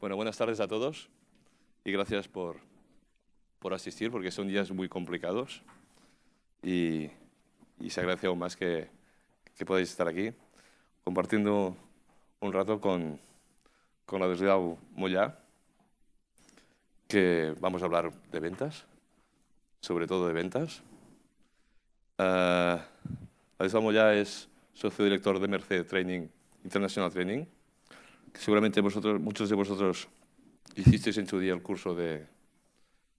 Bueno, buenas tardes a todos y gracias por, asistir porque son días muy complicados y, se agradece aún más que, que podáis estar aquí compartiendo un rato con, con la de Moya que vamos a hablar de ventas, sobre todo de ventas. Ah, la Moya es socio director de Merced Training, International Training, seguramente muchos de vosotros hicisteis en su día el curso de,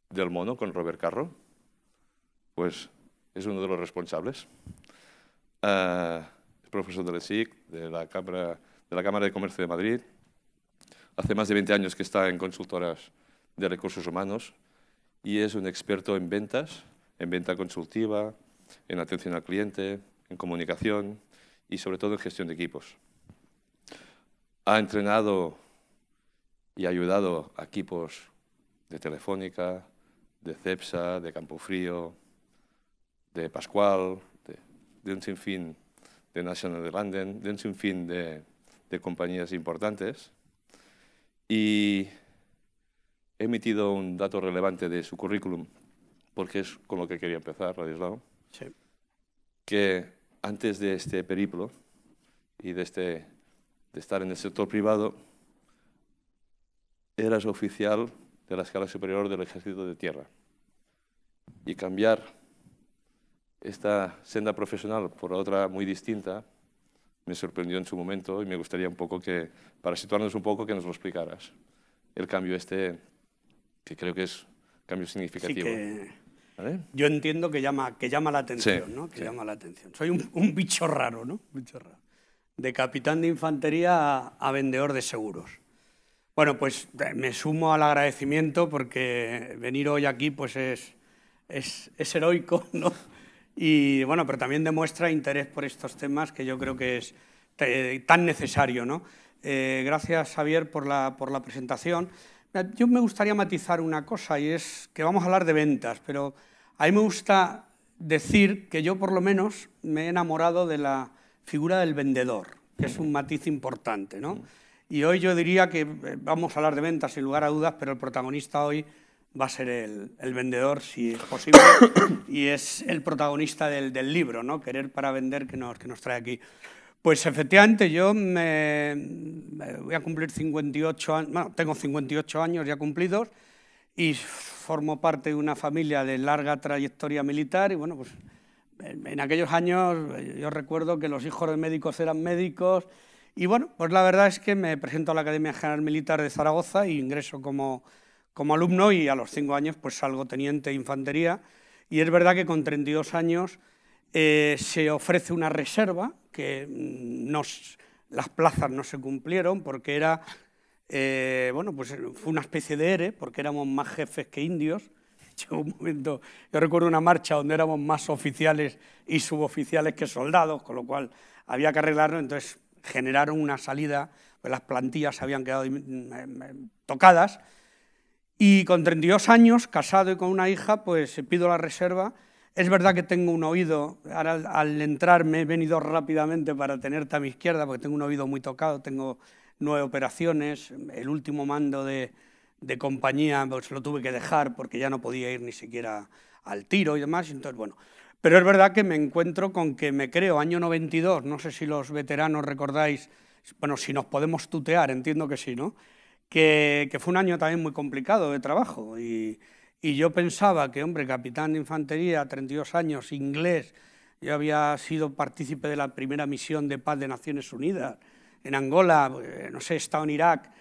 del mono con Robert Carro, pues es uno de los responsables. Ah, es profesor del SIC, de la, Cámara, de la Cámara de Comercio de Madrid. Hace más de 20 años que está en consultoras de recursos humanos y es un experto en ventas, en venta consultiva, en atención al cliente, en comunicación y sobre todo en gestión de equipos ha entrenado y ayudado a equipos de Telefónica, de CEPSA, de Campofrío, de Pascual, de, un sinfín de National de London, de un sinfín de, de compañías importantes. Y he emitido un dato relevante de su currículum, porque es con lo que quería empezar, Radislao, que antes de este periplo y de este de estar en el sector privado, eras oficial de la escala superior del ejército de tierra. Y cambiar esta senda profesional por otra muy distinta me sorprendió en su momento y me gustaría un poco que, para situarnos un poco, que nos lo explicaras. El cambio este, que creo que es un cambio significativo. Yo entiendo que llama, que llama la atención, ¿no? Que llama la atención. Soy un, un bicho raro, ¿no? raro de capitán de infantería a, vendedor de seguros. Bueno, pues eh, me sumo al agradecimiento porque venir hoy aquí pues es, es, heroico, ¿no? Y bueno, pero también demuestra interés por estos temas que yo creo que es tan necesario, ¿no? Eh, gracias, Javier, por la, por la presentación. Eh, yo me gustaría matizar una cosa y es que vamos a hablar de ventas, pero a mí me gusta decir que yo por lo menos me he enamorado de la figura del vendedor, que es un matiz importante. Y hoy yo diría que eh, vamos a hablar de ventas sin lugar a dudas, pero el protagonista hoy va a ser el, vendedor, si es posible, y es el protagonista del, libro, ¿no? Querer para vender, que nos, que nos trae aquí. Pues efectivamente, yo me, voy a cumplir 58 años, bueno, tengo 58 años ya cumplidos y formo parte de una familia de larga trayectoria militar y bueno, pues en aquellos años eh, yo recuerdo que los hijos de médicos eran médicos y bueno, pues la verdad es que me presento a la Academia General Militar de Zaragoza y e ingreso como, como alumno y a los cinco años pues salgo teniente de infantería y es verdad que con 32 años eh, se ofrece una reserva que mm, nos, las plazas no se cumplieron porque era, eh, bueno, pues fue una especie de ERE porque éramos más jefes que indios llegó un momento, yo recuerdo una marcha donde éramos más oficiales y suboficiales que soldados, con lo cual había que arreglarlo, entonces generaron una salida, pues las plantillas se habían quedado mm, eh, mm, eh, tocadas, y con 32 años, casado y con una hija, pues pido la reserva. Es verdad que tengo un oído, ahora al, al entrar me he venido rápidamente para tenerte a mi izquierda, porque tengo un oído muy tocado, tengo nueve operaciones, el último mando de, de compañía, pues lo tuve que dejar porque ya no podía ir ni siquiera al tiro y demás. Entonces, bueno, pero es verdad que me encuentro con que me creo, año 92, no sé si los veteranos recordáis, bueno, si nos podemos tutear, entiendo que sí, ¿no? Que, fue un año también muy complicado de trabajo y, y, yo pensaba que, hombre, capitán de infantería, 32 años, inglés, yo había sido partícipe de la primera misión de paz de Naciones Unidas en Angola, eh, no sé, he estado en Irak,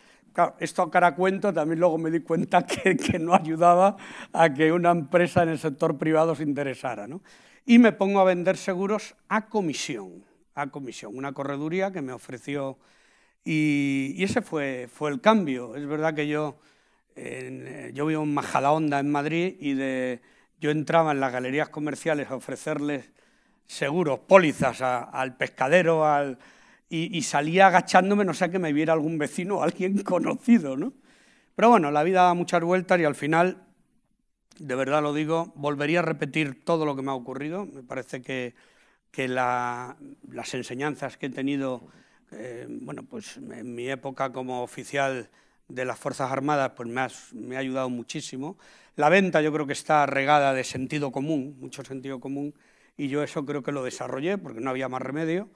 esto a cara cuento, también luego me di cuenta que, no ayudaba a que una empresa en el sector privado se interesara. Y me pongo a vender seguros a comisión, a comisión, una correduría que me ofreció. Y, ese fue, fue el cambio. Es verdad que yo, eh, yo vivo en Majadahonda, en Madrid, y yo entraba en las galerías comerciales a ofrecerles seguros, pólizas al pescadero, al y, salía agachándome, no sea que me viera algún vecino o alguien conocido, ¿no? Pero bueno, la vida da muchas vueltas y al final, de verdad lo digo, volvería a repetir todo lo que me ha ocurrido. Me parece que, las enseñanzas que he tenido, eh, bueno, pues en mi época como oficial de las Fuerzas Armadas, pues me, me, ha ayudado muchísimo. La venta yo creo que está regada de sentido común, mucho sentido común, y yo eso creo que lo desarrollé porque no había más remedio.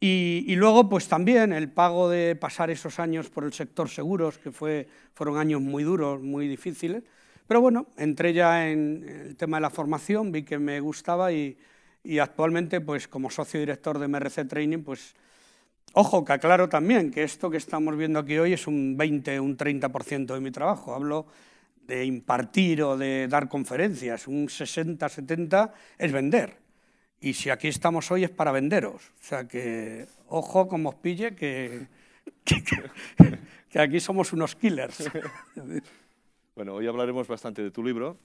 Y, luego, pues también el pago de pasar esos años por el sector seguros, que fue, fueron años muy duros, muy difíciles. Pero bueno, entré ya en el tema de la formación, vi que me gustaba y, y actualmente, pues como socio director de MRC Training, pues ojo, que aclaro también que esto que estamos viendo aquí hoy es un 20, un 30% de mi trabajo. Hablo de impartir o de dar conferencias, un 60, 70 es vender y si aquí estamos hoy es para venderos. O sea que, ojo como os pille, que, que, aquí somos unos killers. Bueno, hoy hablaremos bastante de tu libro,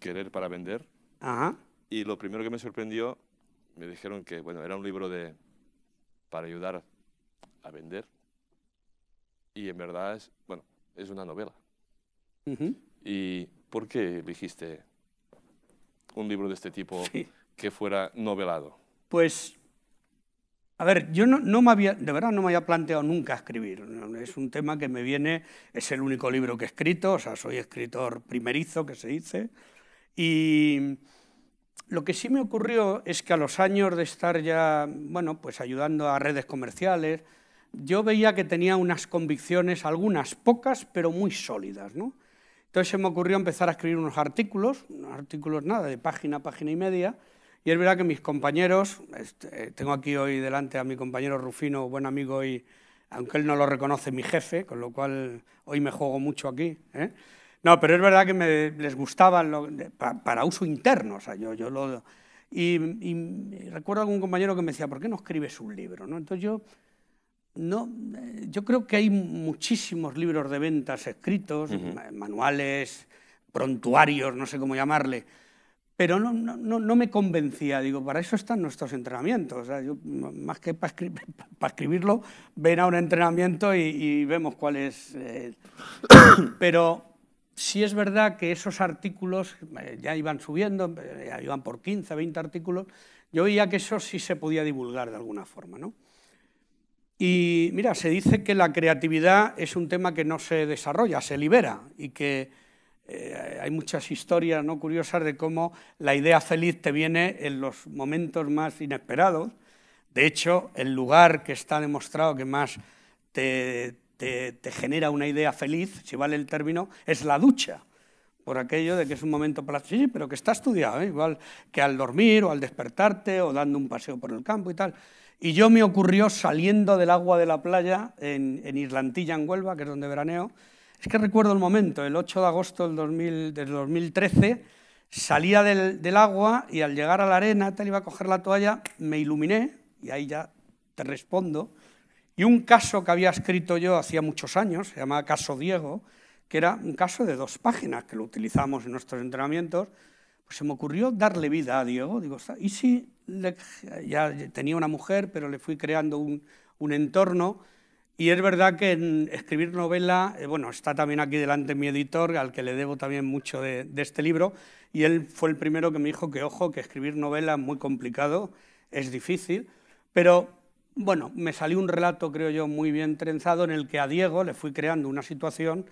Querer para Vender. Ajá. Y lo primero que me sorprendió, me dijeron que, bueno, era un libro de, para ayudar a vender. Y en verdad es, bueno, es una novela. ¿Y por qué elegiste un libro de este tipo que fuera novelado? Pues, a ver, yo no, me había, de verdad no me había planteado nunca escribir. Es un tema que me viene, es el único libro que he escrito, o sea, soy escritor primerizo, que se dice. Y lo que sí me ocurrió es que a los años de estar ya, bueno, pues ayudando a redes comerciales, yo veía que tenía unas convicciones, algunas pocas, pero muy sólidas, ¿no? Entonces se me ocurrió empezar a escribir unos artículos, artículos nada, de página, a página y media, y es verdad que mis compañeros, este, tengo aquí hoy delante a mi compañero Rufino, buen amigo y aunque él no lo reconoce mi jefe, con lo cual hoy me juego mucho aquí. ¿eh? No, pero es verdad que me, les gustaba para, uso interno. yo, yo y, recuerdo a algún compañero que me decía, ¿por qué no escribes un libro? ¿No? Entonces yo, no, eh, yo creo que hay muchísimos libros de ventas escritos, manuales, prontuarios, no sé cómo llamarle pero no, no, me convencía. Digo, para eso están nuestros entrenamientos. más que para, escribirlo, ven a un entrenamiento y, vemos cuál es. Eh. Pero sí es verdad que esos artículos eh, ya iban subiendo, eh, iban por 15, 20 artículos. Yo veía que eso sí se podía divulgar de alguna forma. Y mira, se dice que la creatividad es un tema que no se desarrolla, se libera y que eh, hay muchas historias ¿no? curiosas de cómo la idea feliz te viene en los momentos más inesperados. De hecho, el lugar que está demostrado que más te, genera una idea feliz, si vale el término, es la ducha. Por aquello de que es un momento para... Sí, pero que está estudiado, ¿eh? igual que al dormir o al despertarte o dando un paseo por el campo y tal. Y yo me ocurrió saliendo del agua de la playa en, en Islantilla, en Huelva, que es donde veraneo, es que recuerdo el momento, el 8 de agosto del, 2013, salía del, agua y al llegar a la arena, tal, iba a coger la toalla, me iluminé, y ahí ya te respondo, y un caso que había escrito yo hacía muchos años, se llamaba Caso Diego, que era un caso de dos páginas que lo utilizamos en nuestros entrenamientos, pues se me ocurrió darle vida a Diego. Digo, ¿y si ya tenía una mujer, pero le fui creando un entorno? Y es verdad que en escribir novela, eh, bueno, está también aquí delante mi editor, al que le debo también mucho de, este libro, y él fue el primero que me dijo que, ojo, que escribir novela es muy complicado, es difícil, pero bueno, me salió un relato, creo yo, muy bien trenzado en el que a Diego le fui creando una situación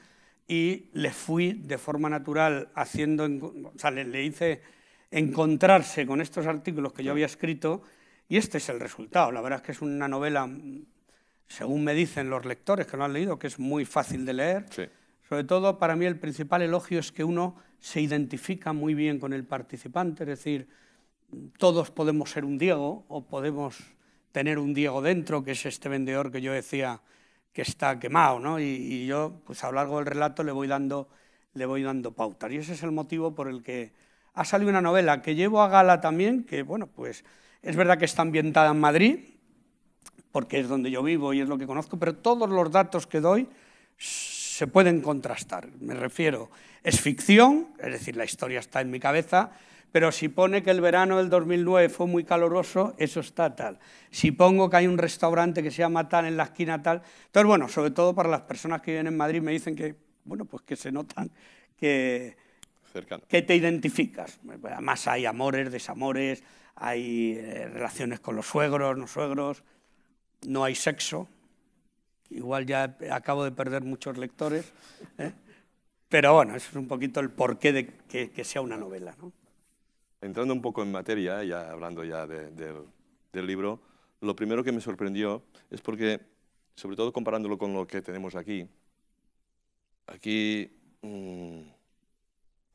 y le fui de forma natural haciendo, o sea, le hice encontrarse con estos artículos que yo había escrito y este es el resultado. La verdad es que es una novela según me dicen los lectores que lo han leído, que es muy fácil de leer. Sobre todo, para mí el principal elogio es que uno se identifica muy bien con el participante, es decir, todos podemos ser un Diego o podemos tener un Diego dentro, que es este vendedor que yo decía que está quemado, ¿no? Y, yo, pues a lo largo del relato le voy dando, le voy dando pautas. Y ese es el motivo por el que ha salido una novela que llevo a gala también, que, bueno, pues es verdad que está ambientada en Madrid, porque es donde yo vivo y es lo que conozco, pero todos los datos que doy se pueden contrastar. Me refiero, es ficción, es decir, la historia está en mi cabeza, pero si pone que el verano del 2009 fue muy caluroso, eso está tal. Si pongo que hay un restaurante que se llama tal en la esquina tal, entonces bueno, sobre todo para las personas que viven en Madrid me dicen que, bueno, pues que se notan que, que te identificas. Además hay amores, desamores, hay eh, relaciones con los suegros, no suegros, no hay sexo, igual ya acabo de perder muchos lectores, ¿eh? pero bueno, eso es un poquito el porqué de que, sea una novela. Entrando un poco en materia, ya hablando ya del libro, lo primero que me sorprendió es porque, sobre todo comparándolo con lo que tenemos aquí, aquí mm,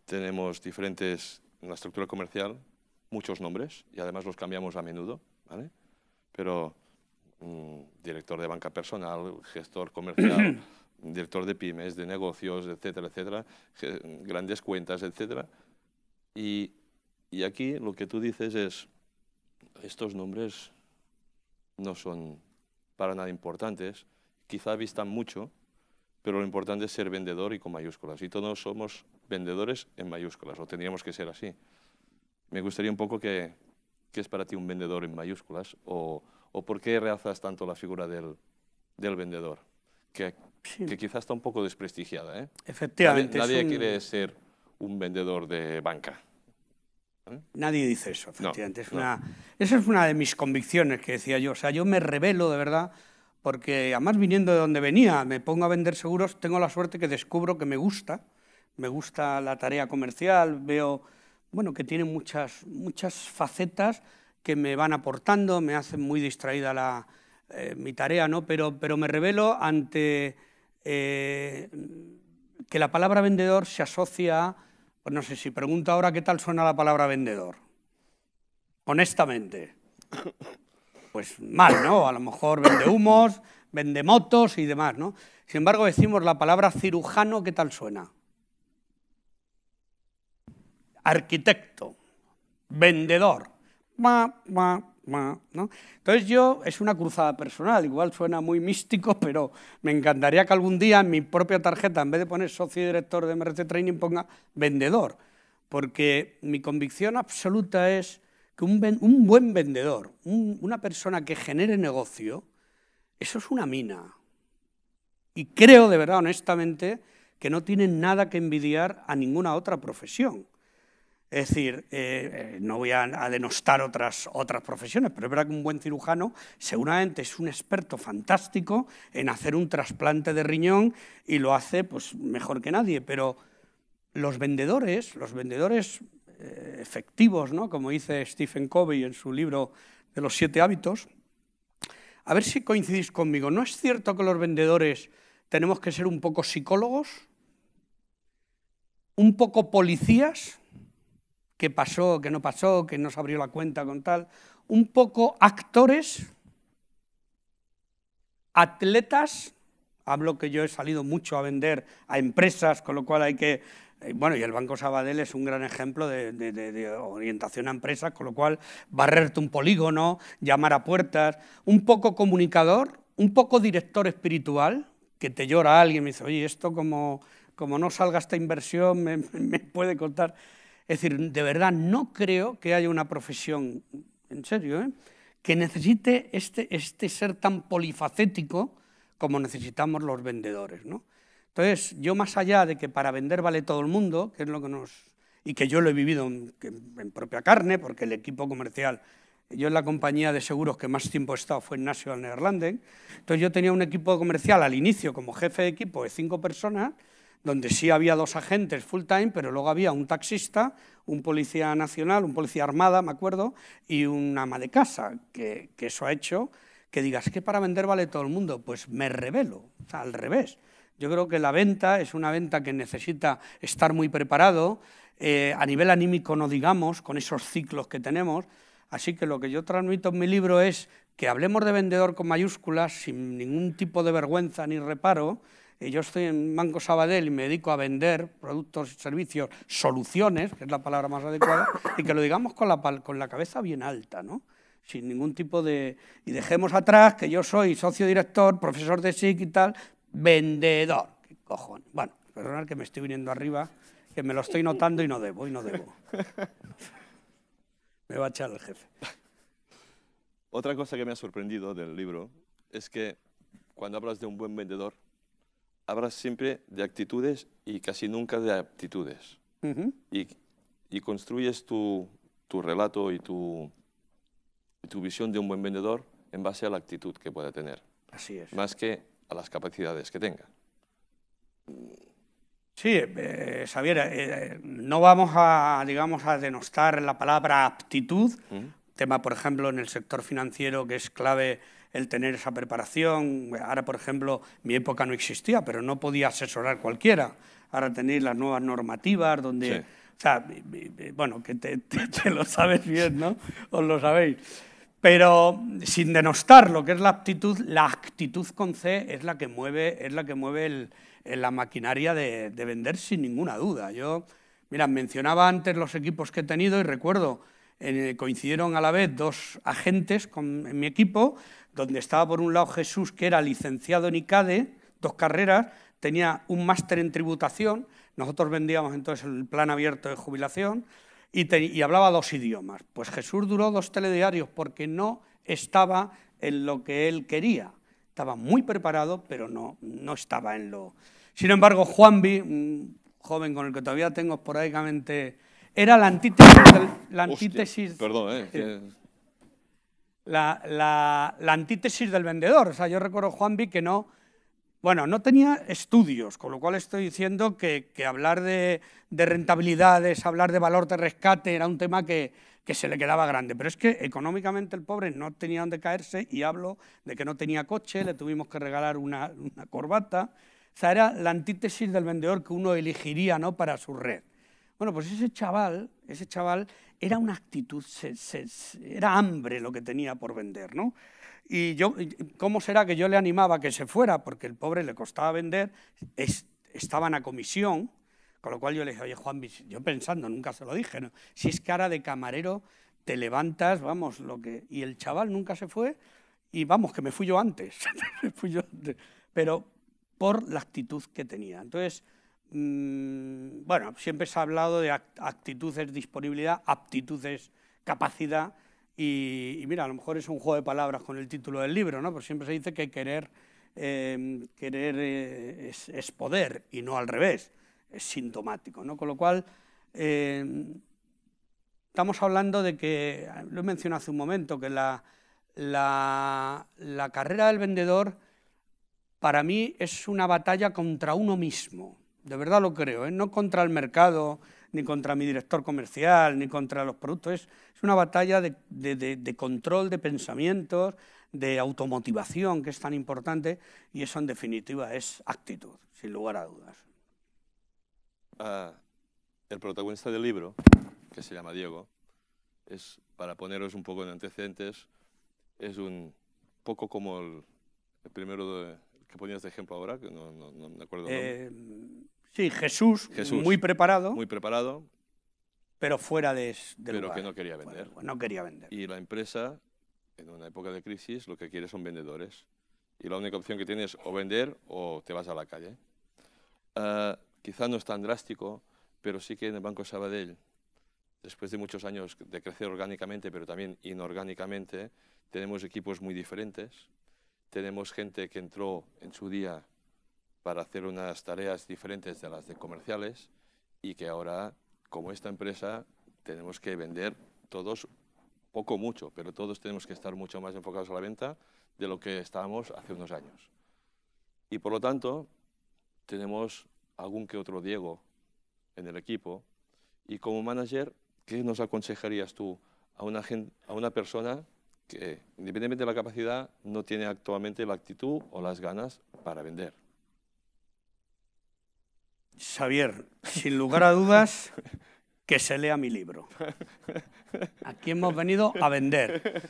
tenemos diferentes, en la estructura comercial, muchos nombres y además los cambiamos a menudo, ¿vale? Pero director de banca personal, gestor comercial, director de pymes, de negocios, etcétera, etcétera, grandes cuentas, etcétera. Y, aquí lo que tú dices es, estos nombres no son para nada importantes, quizá vistan mucho, pero lo importante es ser vendedor y con mayúsculas. Y todos somos vendedores en mayúsculas, o tendríamos que ser así. Me gustaría un poco que, ¿qué es para ti un vendedor en mayúsculas? O, ¿O por qué realzas tanto la figura del, del vendedor? Que, que, quizás está un poco desprestigiada. ¿eh? Efectivamente. Nadie, quiere ser un vendedor de banca. ¿Eh? Nadie dice eso, efectivamente. es una, Esa es una de mis convicciones que decía yo. O sea, yo me revelo de verdad porque además viniendo de donde venía, me pongo a vender seguros, tengo la suerte que descubro que me gusta, me gusta la tarea comercial, veo bueno, que tiene muchas, muchas facetas que me van aportando, me hacen muy distraída eh, mi tarea, ¿no? pero, pero me revelo ante eh, que la palabra vendedor se asocia, pues no sé si pregunto ahora qué tal suena la palabra vendedor, honestamente. Pues mal, ¿no? A lo mejor vende humos, vende motos y demás, ¿no? Sin embargo, decimos la palabra cirujano, ¿qué tal suena? Arquitecto, vendedor, entonces yo, es una cruzada personal, igual suena muy místico, pero me encantaría que algún día en mi propia tarjeta, en vez de poner socio y director de MRT Training, ponga vendedor, porque mi convicción absoluta es que un, un buen vendedor, una persona que genere negocio, eso es una mina. Y creo de verdad, honestamente, que no tienen nada que envidiar a ninguna otra profesión. Es decir, eh, no voy a, denostar otras, otras profesiones, pero es verdad que un buen cirujano seguramente es un experto fantástico en hacer un trasplante de riñón y lo hace pues, mejor que nadie. Pero los vendedores, los vendedores eh, efectivos, ¿no? como dice Stephen Covey en su libro de los siete hábitos, a ver si coincidís conmigo, ¿no es cierto que los vendedores tenemos que ser un poco psicólogos? ¿Un poco policías? qué pasó, qué no pasó, que no se abrió la cuenta con tal. Un poco actores, atletas, hablo que yo he salido mucho a vender a empresas, con lo cual hay que... Eh, bueno, y el Banco Sabadell es un gran ejemplo de, orientación a empresas, con lo cual barrerte un polígono, llamar a puertas, un poco comunicador, un poco director espiritual, que te llora alguien y me dice, oye, esto como, como no salga esta inversión me, puede contar… Es decir, de verdad no creo que haya una profesión, en serio, ¿eh? que necesite este, este, ser tan polifacético como necesitamos los vendedores. ¿no? Entonces, yo más allá de que para vender vale todo el mundo, que es lo que nos... y que yo lo he vivido en, propia carne, porque el equipo comercial yo en la compañía de seguros que más tiempo he estado fue en National Neerlanden. Entonces yo tenía un equipo comercial al inicio como jefe de equipo de cinco personas donde sí había dos agentes full time, pero luego había un taxista, un policía nacional, un policía armada, me acuerdo, y un ama de casa, que, eso ha hecho que digas que para vender vale todo el mundo, pues me revelo, al revés. Yo creo que la venta es una venta que necesita estar muy preparado, eh, a nivel anímico no digamos, con esos ciclos que tenemos, así que lo que yo transmito en mi libro es que hablemos de vendedor con mayúsculas, sin ningún tipo de vergüenza ni reparo, yo estoy en Banco Sabadell y me dedico a vender productos y servicios, soluciones, que es la palabra más adecuada, y que lo digamos con la, con la cabeza bien alta, ¿no? sin ningún tipo de... Y dejemos atrás que yo soy socio director, profesor de SIC y tal, vendedor. ¿Qué cojones? Bueno, perdonad que me estoy viniendo arriba, que me lo estoy notando y no debo, y no debo. me va a echar el jefe. Otra cosa que me ha sorprendido del libro es que cuando hablas de un buen vendedor, hablas siempre de actitudes y casi nunca de aptitudes. y, construyes tu, relato y tu, visión de un buen vendedor en base a la actitud que pueda tener. Así es. Más que a las capacidades que tenga. Sí, eh, Xavier, eh, eh, no vamos a, digamos, a denostar la palabra aptitud, tema, por ejemplo, en el sector financiero que es clave el tener esa preparación. Ahora, por ejemplo, mi época no existía, pero no podía asesorar cualquiera. Ahora tenéis las nuevas normativas donde... bueno, que te, lo sabes bien, ¿no? Os lo sabéis. Pero sin denostar lo que es la actitud, la actitud con C es la que mueve, es la, que mueve la maquinaria de, vender sin ninguna duda. Yo, mira, mencionaba antes los equipos que he tenido y recuerdo, eh, coincidieron a la vez dos agentes en mi equipo donde estaba por un lado Jesús, que era licenciado en ICADE, dos carreras, tenía un máster en tributación, nosotros vendíamos entonces el plan abierto de jubilación, y, hablaba dos idiomas. Pues Jesús duró dos telediarios porque no estaba en lo que él quería. Estaba muy preparado, pero no, no estaba en lo... Sin embargo, Juanvi, un joven con el que todavía tengo esporádicamente, era la antítesis... la antítesis perdón, ¿eh? la, antítesis del vendedor. O sea, yo recuerdo Juan B que no, bueno, no tenía estudios, con lo cual estoy diciendo que, hablar de, rentabilidades, hablar de valor de rescate era un tema que, que se le quedaba grande. Pero es que económicamente el pobre no tenía dónde caerse y hablo de que no tenía coche, le tuvimos que regalar una, una corbata. O sea, era la antítesis del vendedor que uno elegiría ¿no? para su red. Bueno, pues ese chaval ese chaval era una actitud, era hambre lo que tenía por vender, ¿no? Y yo, ¿cómo será que yo le animaba a que se fuera? Porque el pobre le costaba vender, estaban a comisión, con lo cual yo le dije, oye Juan, yo pensando, nunca se lo dije, si es cara de camarero, te levantas, vamos, lo que... Y el chaval nunca se fue y vamos, que me fui yo antes, fui yo antes. pero por la actitud que tenía. Entonces, Mm, bueno, siempre se ha hablado de actitudes, disponibilidad, aptitudes, capacidad, y, mira, a lo mejor es un juego de palabras con el título del libro, ¿no? siempre se dice que querer, em, querer eh, es, poder y no al revés, es sintomático, ¿no? Con lo cual, em, estamos hablando de que, lo he mencionado hace un momento, que la carrera del vendedor para mí es una batalla contra uno mismo de verdad lo creo, ¿eh? no contra el mercado, ni contra mi director comercial, ni contra los productos, es, una batalla de, control de pensamientos, de automotivación que es tan importante y eso en definitiva es actitud, sin lugar a dudas. Ah, el protagonista del libro, que se llama Diego, es, para poneros un poco en antecedentes, es un poco como el primero de, que ponías de ejemplo ahora, que no, me acuerdo. Eh, sí, Jesús, muy preparado. Muy preparado. Pero fuera de, de Pero que no quería vender. Pues no quería vender. Y la empresa, en una época de crisis, lo que quiere son vendedores. Y la única opción que tienes es o vender o te vas a la calle. Ah, quizá no es tan drástico, pero sí que en el Banco Sabadell, después de muchos años de crecer orgánicamente, pero también inorgánicamente, tenemos equipos muy diferentes tenemos gente que entró en su día para hacer unas tareas diferentes de las de comerciales y que ahora, como esta empresa, tenemos que vender todos poco mucho, pero todos tenemos que estar mucho más enfocados a la venta de lo que estábamos hace unos años. Y por lo tanto, tenemos algún que otro Diego en el equipo. Y como manager, ¿qué nos aconsejarías tú a una, a una persona que independientemente de la capacidad, no tiene actualmente la actitud o las ganas para vender. Xavier, sin lugar a dudas, que se lea mi libro. Aquí hemos venido a vender.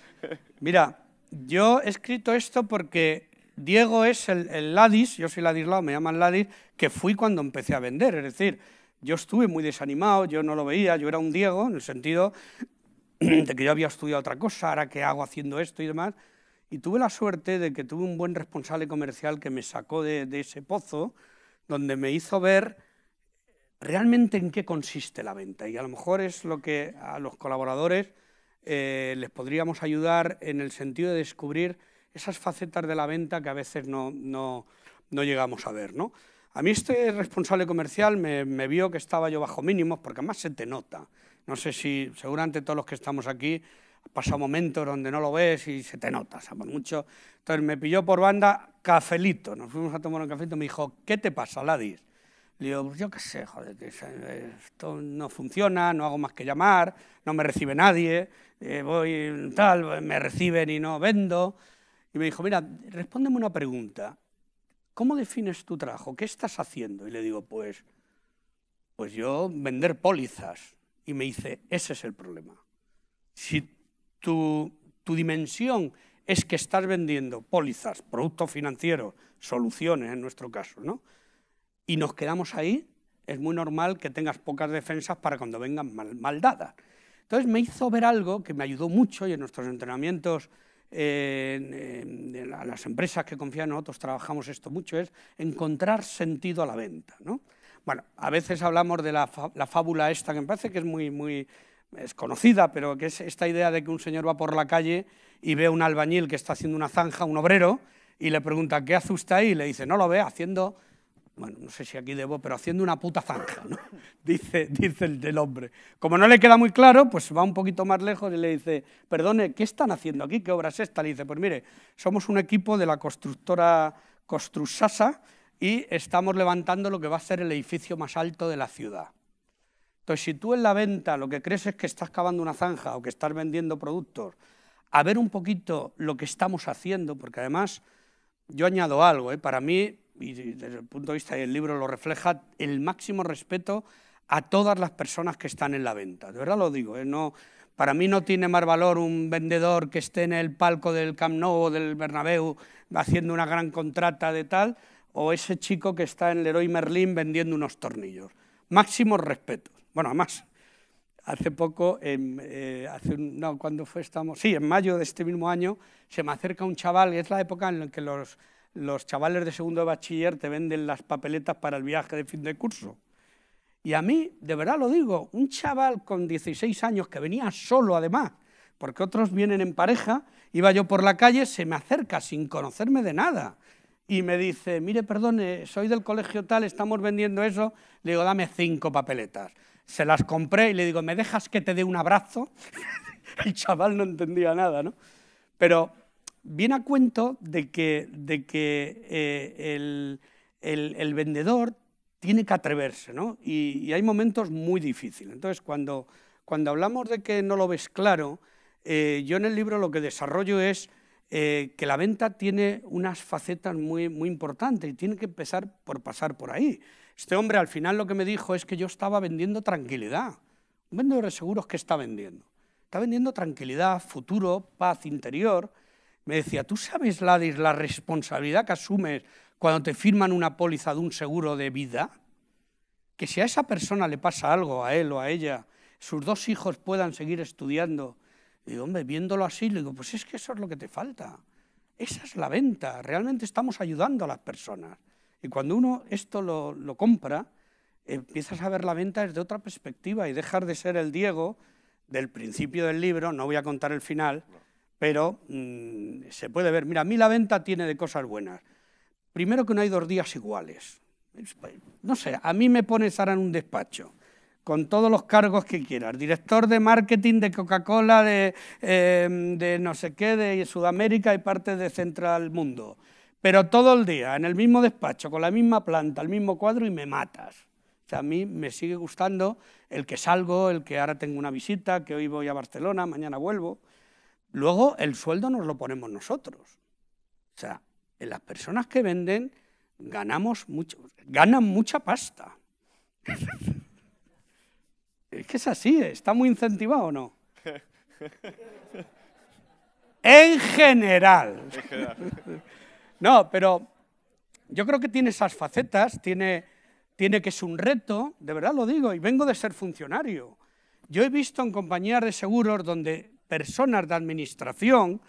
Mira, yo he escrito esto porque Diego es el, el Ladis, yo soy Ladislao, me llaman Ladis, que fui cuando empecé a vender. Es decir, yo estuve muy desanimado, yo no lo veía, yo era un Diego, en el sentido de que yo había estudiado otra cosa, ahora qué hago haciendo esto y demás. Y tuve la suerte de que tuve un buen responsable comercial que me sacó de, ese pozo, donde me hizo ver realmente en qué consiste la venta. Y a lo mejor es lo que a los colaboradores eh, les podríamos ayudar en el sentido de descubrir esas facetas de la venta que a veces no, llegamos a ver. A mí este responsable comercial me, me, vio que estaba yo bajo mínimos, porque además se te nota. No sé si, seguramente todos los que estamos aquí, ha pasado momentos donde no lo ves y se te nota, sabes mucho. Entonces me pilló por banda cafelito, nos fuimos a tomar un cafelito y me dijo, ¿qué te pasa, Ladis? Le digo, pues yo qué sé, joder, esto no funciona, no hago más que llamar, no me recibe nadie, eh, voy tal, me reciben y no vendo. Y me dijo, mira, respóndeme una pregunta. ¿Cómo defines tu trabajo? ¿Qué estás haciendo? Y le digo, pues, pues yo vender pólizas. Y me dice, ese es el problema. Si tu, tu dimensión es que estás vendiendo pólizas, productos financieros, soluciones en nuestro caso, ¿no? Y nos quedamos ahí, es muy normal que tengas pocas defensas para cuando vengan mal, dadas. Entonces me hizo ver algo que me ayudó mucho y en nuestros entrenamientos a en, las empresas que confían en nosotros trabajamos esto mucho, es encontrar sentido a la venta, ¿no? Bueno, a veces hablamos de la, fábula esta, que me parece que es muy, muy es conocida, pero que es esta idea de que un señor va por la calle y ve a un albañil que está haciendo una zanja, un obrero, y le pregunta, ¿qué hace usted ahí? Y le dice, no lo ve, haciendo, bueno, no sé si aquí debo, pero haciendo una puta zanja, dice, dice el del hombre. Como no le queda muy claro, pues va un poquito más lejos y le dice, perdone, ¿qué están haciendo aquí? ¿Qué obra es esta? Le dice, pues mire, somos un equipo de la constructora Construsasa, y estamos levantando lo que va a ser el edificio más alto de la ciudad. Entonces, si tú en la venta lo que crees es que estás cavando una zanja o que estás vendiendo productos, a ver un poquito lo que estamos haciendo, porque además yo añado algo, ¿eh? para mí, y desde el punto de vista del libro lo refleja, el máximo respeto a todas las personas que están en la venta. De verdad lo digo, ¿eh? no, para mí no tiene más valor un vendedor que esté en el palco del Camp Nou o del Bernabéu haciendo una gran contrata de tal o ese chico que está en Leroy Merlin vendiendo unos tornillos. Máximo respeto. Bueno, además, hace poco, en, eh, no, ¿cuándo fue? Estamos, sí, en mayo de este mismo año, se me acerca un chaval, y es la época en la que los, los chavales de segundo de bachiller te venden las papeletas para el viaje de fin de curso. Y a mí, de verdad lo digo, un chaval con 16 años que venía solo además, porque otros vienen en pareja, iba yo por la calle, se me acerca sin conocerme de nada y me dice, mire, perdone, soy del colegio tal, estamos vendiendo eso. Le digo, dame cinco papeletas. Se las compré y le digo, ¿me dejas que te dé un abrazo? El chaval no entendía nada, ¿no? Pero viene a cuento de que, de eh, el, vendedor tiene que atreverse, ¿no? Y, hay momentos muy difíciles. Entonces, cuando, cuando hablamos de que no lo ves claro, eh, yo en el libro lo que desarrollo es eh, que la venta tiene unas facetas muy, muy importantes y tiene que empezar por pasar por ahí. Este hombre al final lo que me dijo es que yo estaba vendiendo tranquilidad. Un vendedor de seguros que está vendiendo. Está vendiendo tranquilidad, futuro, paz interior. Me decía, ¿tú sabes, Ladis, la responsabilidad que asumes cuando te firman una póliza de un seguro de vida? Que si a esa persona le pasa algo, a él o a ella, sus dos hijos puedan seguir estudiando y hombre, viéndolo así, le digo, pues es que eso es lo que te falta. Esa es la venta, realmente estamos ayudando a las personas. Y cuando uno esto lo, compra, empiezas a ver la venta desde otra perspectiva y dejar de ser el Diego del principio del libro, no voy a contar el final, pero mm, se puede ver, mira, a mí la venta tiene de cosas buenas. Primero que no hay dos días iguales. Pues, no sé, a mí me pone estar en un despacho con todos los cargos que quieras, director de marketing de Coca-Cola, em, de, no sé qué, de Sudamérica y parte de Central Mundo, pero todo el día, en el mismo despacho, con la misma planta, el mismo cuadro y me matas. O sea, a mí me sigue gustando el que salgo, el que ahora tengo una visita, que hoy voy a Barcelona, mañana vuelvo. Luego el sueldo nos lo ponemos nosotros. O sea, en las personas que venden ganamos mucho, ganan mucha pasta. Es que es así, eh, está muy incentivado o no. en general. no, pero yo creo que tiene esas facetas, tiene, tiene que es un reto, de verdad lo digo, y vengo de ser funcionario. Yo he visto en compañías de seguros donde personas de administración,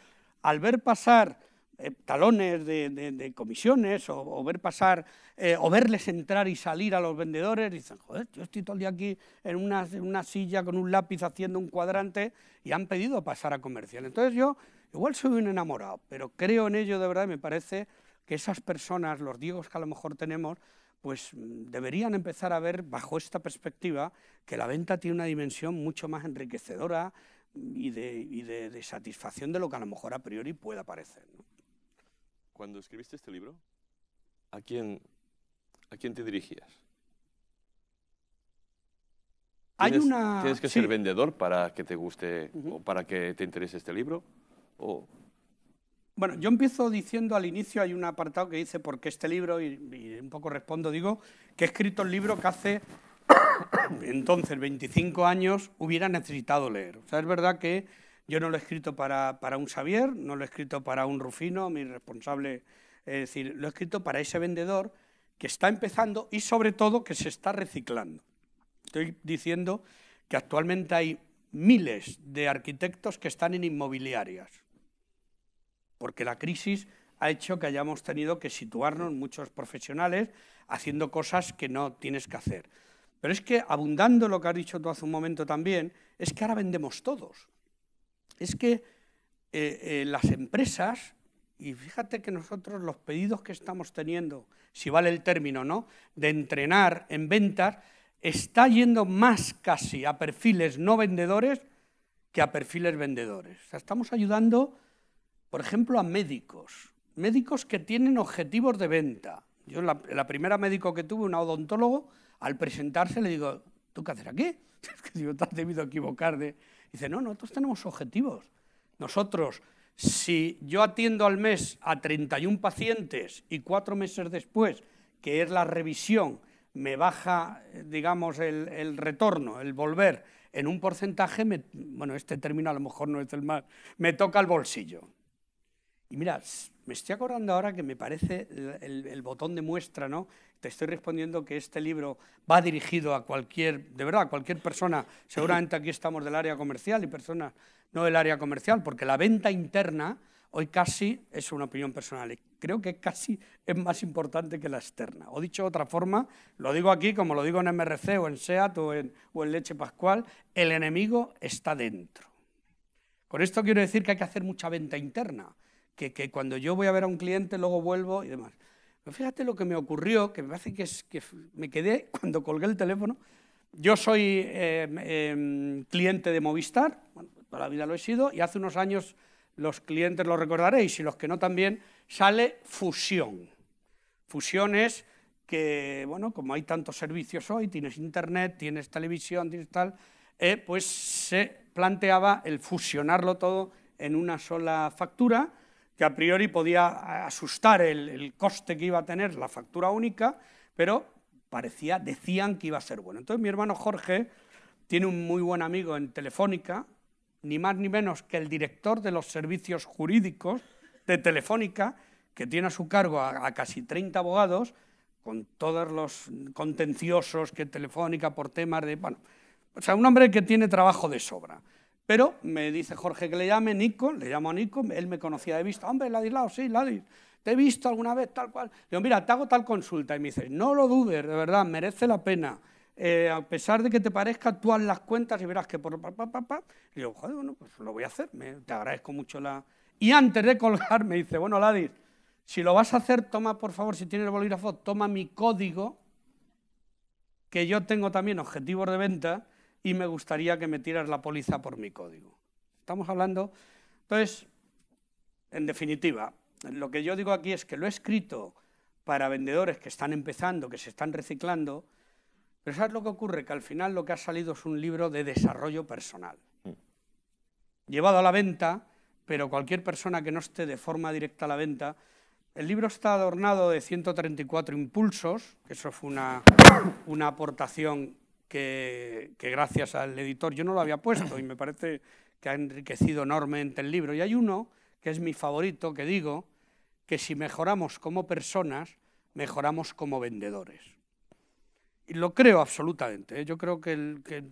al ver pasar eh, talones de, comisiones o, ver pasar eh, o verles entrar y salir a los vendedores, dicen, joder, yo estoy todo el día aquí en una, silla con un lápiz haciendo un cuadrante y han pedido pasar a comercial. Entonces yo igual soy un enamorado, pero creo en ello de verdad y me parece que esas personas, los diegos que a lo mejor tenemos, pues mm, deberían empezar a ver bajo esta perspectiva que la venta tiene una dimensión mucho más enriquecedora y de, satisfacción de lo que a lo mejor a priori pueda parecer. ¿no? Cuando escribiste este libro, ¿a quién, a quién te dirigías? Hay una... ¿Tienes que ser vendedor para que te guste o para que te interese este libro? Bueno, yo empiezo diciendo al inicio, hay un apartado que dice por qué este libro, y, un poco respondo, digo, que he escrito el libro que hace entonces 25 años hubiera necesitado leer. O sea, es verdad que yo no lo he escrito para, un Xavier, no lo he escrito para un Rufino, mi responsable, es decir, lo he escrito para ese vendedor que está empezando y sobre todo que se está reciclando. Estoy diciendo que actualmente hay miles de arquitectos que están en inmobiliarias, porque la crisis ha hecho que hayamos tenido que situarnos muchos profesionales haciendo cosas que no tienes que hacer. Pero es que, abundando lo que has dicho tú hace un momento también, es que ahora vendemos todos es que eh, eh, las empresas, y fíjate que nosotros los pedidos que estamos teniendo, si vale el término, ¿no? De entrenar en ventas, está yendo más casi a perfiles no vendedores que a perfiles vendedores. estamos ayudando, por ejemplo, a médicos, médicos que tienen objetivos de venta. Yo, la, la primera médico que tuve, un odontólogo, al presentarse le digo, ¿tú qué haces aquí? Es que digo, te has debido equivocar Dice, no, nosotros tenemos objetivos. Nosotros, si yo atiendo al mes a 31 pacientes y cuatro meses después, que es la revisión, me baja, eh, digamos, el, retorno, el volver en un porcentaje, bueno, este término a lo mejor no es el más, me toca el bolsillo. Y mira, me estoy acordando ahora que me parece el, botón de muestra, ¿no? Te estoy respondiendo que este libro va dirigido a cualquier, de verdad, a cualquier persona. Seguramente aquí estamos del área comercial y personas no del área comercial, porque la venta interna hoy casi es una opinión personal. Y creo que casi es más importante que la externa. O dicho de otra forma, lo digo aquí, como lo digo en MRC o en SEAT o en, o en Leche Pascual, el enemigo está dentro. Con esto quiero decir que hay que hacer mucha venta interna que, cuando yo voy a ver a un cliente, luego vuelvo y demás. Pero fíjate lo que me ocurrió, que me parece que, es, que me quedé cuando colgué el teléfono. Yo soy em, em, cliente de Movistar, toda la vida lo he sido, y hace unos años los clientes lo recordaréis, y los que no también, sale fusión. Fusión es que, bueno, como hay tantos servicios hoy, tienes internet, tienes televisión, tienes tal, eh, pues se planteaba el fusionarlo todo en una sola factura que a priori podía asustar el, coste que iba a tener la factura única, pero parecía, decían que iba a ser bueno. Entonces mi hermano Jorge tiene un muy buen amigo en Telefónica, ni más ni menos que el director de los servicios jurídicos de Telefónica, que tiene a su cargo a, casi 30 abogados, con todos los contenciosos que Telefónica por temas de... o sea, un hombre que tiene trabajo de sobra. Pero me dice Jorge que le llame, Nico, le llamo a Nico, él me conocía de vista, hombre, Ladislao, sí, Ladis, te he visto alguna vez, tal cual. Le digo, mira, te hago tal consulta. Y me dice, no lo dudes, de verdad, merece la pena. Eh, a pesar de que te parezca, tú haz las cuentas y verás que por pa, pa, pa, digo, joder, bueno, pues lo voy a hacer, te agradezco mucho la... Y antes de colgar me dice, bueno, Ladis, si lo vas a hacer, toma, por favor, si tienes el bolígrafo, toma mi código, que yo tengo también objetivos de venta, y me gustaría que me tiras la póliza por mi código. Estamos hablando, entonces, en definitiva, lo que yo digo aquí es que lo he escrito para vendedores que están empezando, que se están reciclando, pero ¿sabes lo que ocurre? Que al final lo que ha salido es un libro de desarrollo personal. Mm. Llevado a la venta, pero cualquier persona que no esté de forma directa a la venta, el libro está adornado de 134 impulsos, que eso fue una, una aportación que, gracias al editor yo no lo había puesto y me parece que ha enriquecido enormemente el libro. Y hay uno que es mi favorito, que digo que si mejoramos como personas, mejoramos como vendedores. Y lo creo absolutamente. ¿eh? Yo creo que, eh,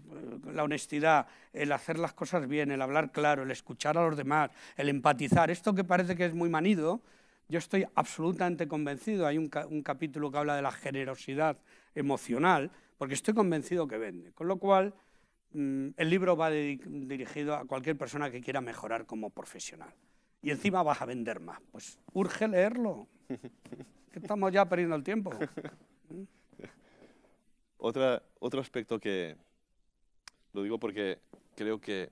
la honestidad, el hacer las cosas bien, el hablar claro, el escuchar a los demás, el empatizar, esto que parece que es muy manido, yo estoy absolutamente convencido. Hay un capítulo que habla de la generosidad emocional porque estoy convencido que vende. Con lo cual, mm, el libro va dirigido a cualquier persona que quiera mejorar como profesional. Y encima vas a vender más. Pues urge leerlo. estamos ya perdiendo el tiempo. Otra, otro aspecto que lo digo porque creo que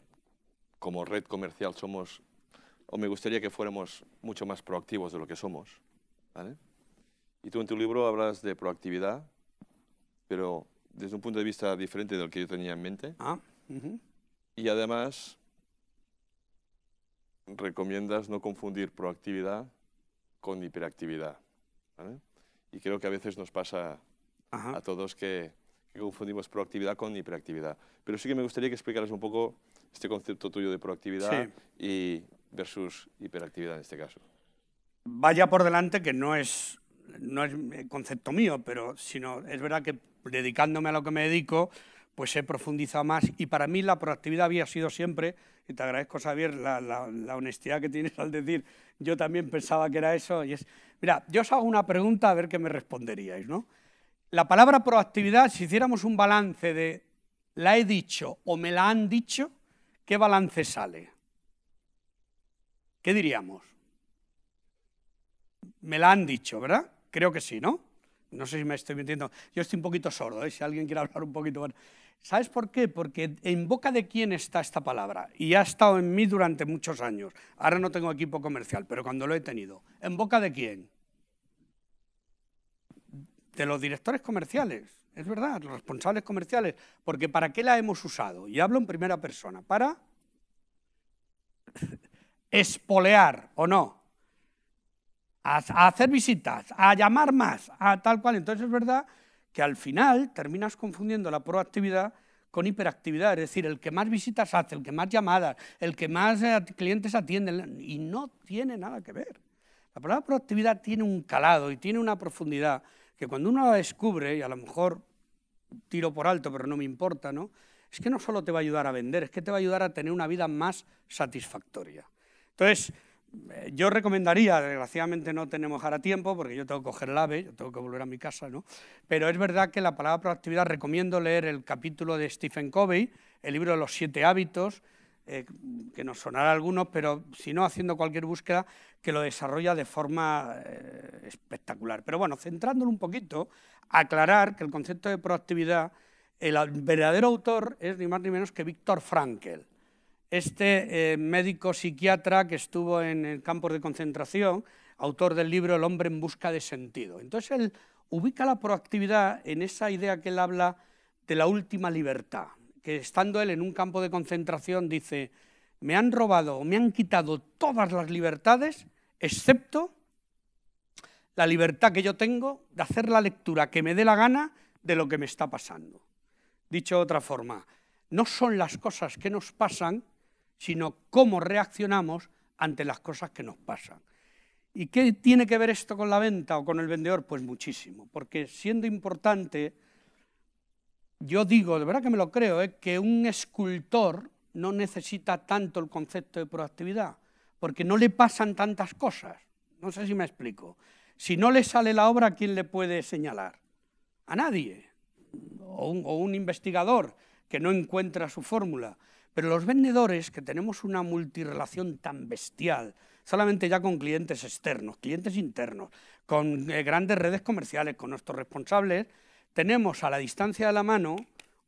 como red comercial somos, o me gustaría que fuéramos mucho más proactivos de lo que somos. Y tú en tu libro hablas de proactividad, pero desde un punto de vista diferente del que yo tenía en mente. Ah, y además, recomiendas no confundir proactividad con hiperactividad. Y creo que a veces nos pasa a todos que, confundimos proactividad con hiperactividad. Pero sí que me gustaría que explicaras un poco este concepto tuyo de proactividad y versus hiperactividad en este caso. Vaya por delante que no es, no es eh, concepto mío, pero sino es verdad que dedicándome a lo que me dedico, pues he profundizado más y para mí la proactividad había sido siempre, y te agradezco Xavier la, honestidad que tienes al decir, yo también pensaba que era eso, mira, yo os hago una pregunta a ver qué me responderíais, ¿no? La palabra proactividad, si hiciéramos un balance de la he dicho o me la han dicho, ¿qué balance sale? ¿Qué diríamos? Me la han dicho, ¿verdad? Creo que sí, ¿no? No sé si me estoy mintiendo. Yo estoy un poquito sordo, ¿eh? si alguien quiere hablar un poquito. ¿Sabes por qué? Porque en boca de quién está esta palabra. Y ha estado en mí durante muchos años. Ahora no tengo equipo comercial, pero cuando lo he tenido. ¿En boca de quién? De los directores comerciales. Es verdad, los responsables comerciales. Porque ¿para qué la hemos usado? Y hablo en primera persona. Para espolear o no a, hacer visitas, a llamar más, a tal cual. Entonces es verdad que al final terminas confundiendo la proactividad con hiperactividad, es decir, el que más visitas hace, el que más llamadas, el que más eh, clientes atiende, y no tiene nada que ver. La palabra proactividad tiene un calado y tiene una profundidad que cuando uno la descubre, y a lo mejor tiro por alto, pero no me importa, ¿no? Es que no solo te va a ayudar a vender, es que te va a ayudar a tener una vida más satisfactoria. Entonces, eh, yo recomendaría, desgraciadamente no tenemos ahora tiempo, porque yo tengo que coger el ave, yo tengo que volver a mi casa, ¿no? Pero es verdad que la palabra proactividad recomiendo leer el capítulo de Stephen Covey, el libro de los siete hábitos, eh, que nos sonará a algunos, pero si no, haciendo cualquier búsqueda, que lo desarrolla de forma eh, espectacular. Pero bueno, centrándolo un poquito, aclarar que el concepto de proactividad, el verdadero autor es ni más ni menos que Víctor Frankel este eh, médico psiquiatra que estuvo en el campo de concentración, autor del libro El hombre en busca de sentido. Entonces él ubica la proactividad en esa idea que él habla de la última libertad, que estando él en un campo de concentración dice, me han robado o me han quitado todas las libertades, excepto la libertad que yo tengo de hacer la lectura que me dé la gana de lo que me está pasando. Dicho de otra forma, no son las cosas que nos pasan sino cómo reaccionamos ante las cosas que nos pasan. ¿Y qué tiene que ver esto con la venta o con el vendedor? Pues muchísimo, porque siendo importante, yo digo, de verdad que me lo creo, ¿eh? que un escultor no necesita tanto el concepto de proactividad, porque no le pasan tantas cosas. No sé si me explico. Si no le sale la obra, quién le puede señalar? A nadie. o un investigador que no encuentra su fórmula. Pero los vendedores, que tenemos una multirrelación tan bestial, solamente ya con clientes externos, clientes internos, con eh, grandes redes comerciales, con nuestros responsables, tenemos a la distancia de la mano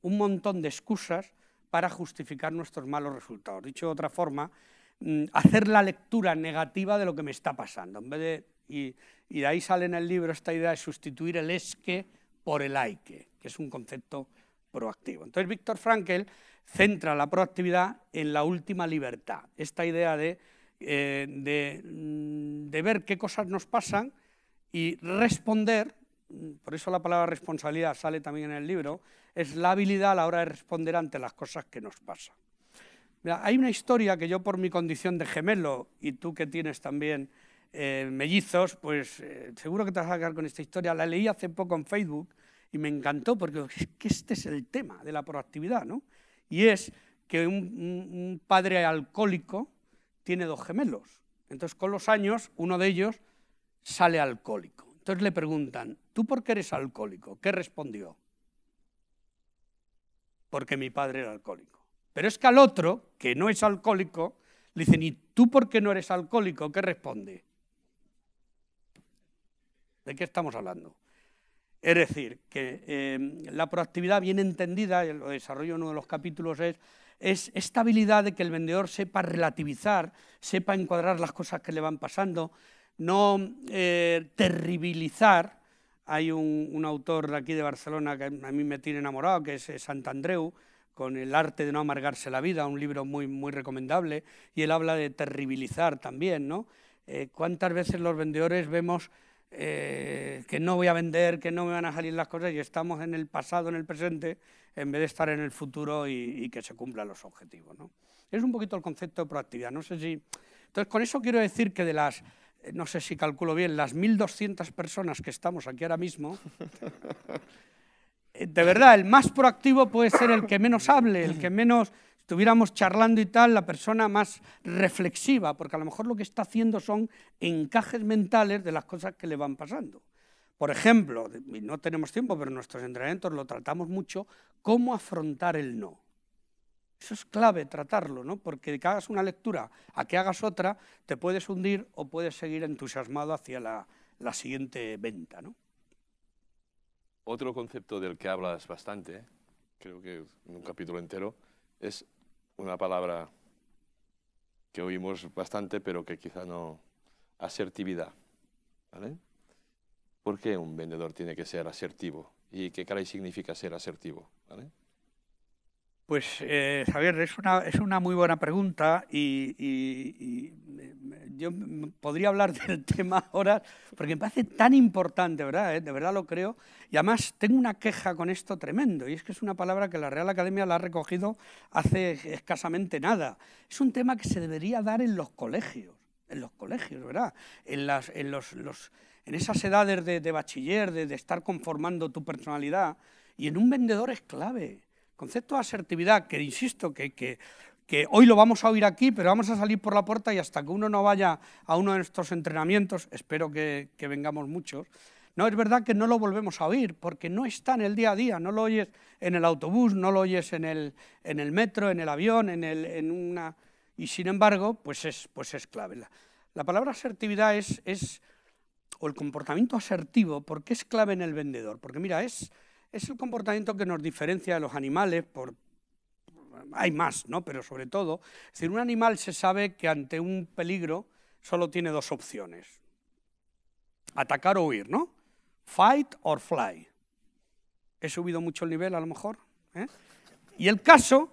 un montón de excusas para justificar nuestros malos resultados. Dicho de otra forma, mm, hacer la lectura negativa de lo que me está pasando. En vez de, y, y de ahí sale en el libro esta idea de sustituir el es que por el hay que, que es un concepto proactivo. Entonces, Víctor Frankl centra la proactividad en la última libertad, esta idea de, eh, mm, ver qué cosas nos pasan y responder, mm, por eso la palabra responsabilidad sale también en el libro, es la habilidad a la hora de responder ante las cosas que nos pasan. hay una historia que yo por mi condición de gemelo y tú que tienes también eh, mellizos, pues eh, seguro que te vas a quedar con esta historia, la leí hace poco en Facebook, y me encantó porque que este es el tema de la proactividad, ¿no? Y es que un, padre alcohólico tiene dos gemelos. Entonces, con los años, uno de ellos sale alcohólico. Entonces le preguntan, ¿tú por qué eres alcohólico? ¿Qué respondió? Porque mi padre era alcohólico. Pero es que al otro, que no es alcohólico, le dicen, ¿y tú por qué no eres alcohólico? ¿Qué responde? ¿De qué estamos hablando? Es decir, que em, la proactividad bien entendida, lo desarrollo uno de los capítulos, es, es esta habilidad de que el vendedor sepa relativizar, sepa encuadrar las cosas que le van pasando, no eh, terribilizar. Hay un, autor aquí de Barcelona que a mí me tiene enamorado, que es eh, Andreu con El arte de no amargarse la vida, un libro muy, muy recomendable, y él habla de terribilizar también, ¿no? Eh, ¿Cuántas veces los vendedores vemos eh, que no voy a vender, que no me van a salir las cosas y estamos en el pasado, en el presente, en vez de estar en el futuro y, que se cumplan los objetivos. ¿no? Es un poquito el concepto de proactividad. No sé si... Entonces, con eso quiero decir que de las, eh, no sé si calculo bien, las 1.200 personas que estamos aquí ahora mismo, eh, de verdad, el más proactivo puede ser el que menos hable, el que menos estuviéramos charlando y tal, la persona más reflexiva, porque a lo mejor lo que está haciendo son encajes mentales de las cosas que le van pasando. Por ejemplo, no tenemos tiempo, pero en nuestros entrenamientos lo tratamos mucho, cómo afrontar el no. Eso es clave tratarlo, ¿no? Porque de que hagas una lectura a que hagas otra, te puedes hundir o puedes seguir entusiasmado hacia la, siguiente venta, Otro concepto del que hablas bastante, creo que en un capítulo entero, es una palabra que oímos bastante, pero que quizá no... Asertividad. ¿Vale? ¿Por qué un vendedor tiene que ser asertivo? ¿Y qué caray significa ser asertivo? ¿Vale? Pues eh, Javier, es una, muy buena pregunta y, yo podría hablar del tema ahora porque me parece tan importante, ¿verdad? Eh, de verdad lo creo. Y además tengo una queja con esto tremendo y es que es una palabra que la Real Academia la ha recogido hace escasamente nada. Es un tema que se debería dar en los colegios, en los colegios, ¿verdad? En, las, en, los, en esas edades de, bachiller, de, de estar conformando tu personalidad. Y en un vendedor es clave concepto de asertividad, que insisto, que, hoy lo vamos a oír aquí, pero vamos a salir por la puerta y hasta que uno no vaya a uno de nuestros entrenamientos, espero que, vengamos muchos, no es verdad que no lo volvemos a oír, porque no está en el día a día, no lo oyes en el autobús, no lo oyes en el, en el metro, en el avión, en, el, en una... Y sin embargo, pues es, pues es clave. La, la palabra asertividad es, es, o el comportamiento asertivo, porque es clave en el vendedor, porque mira, es, es el comportamiento que nos diferencia de los animales por, hay más, ¿no? pero sobre todo, es decir, un animal se sabe que ante un peligro solo tiene dos opciones, atacar o huir, ¿no? Fight or fly. He subido mucho el nivel a lo mejor. ¿eh? Y el caso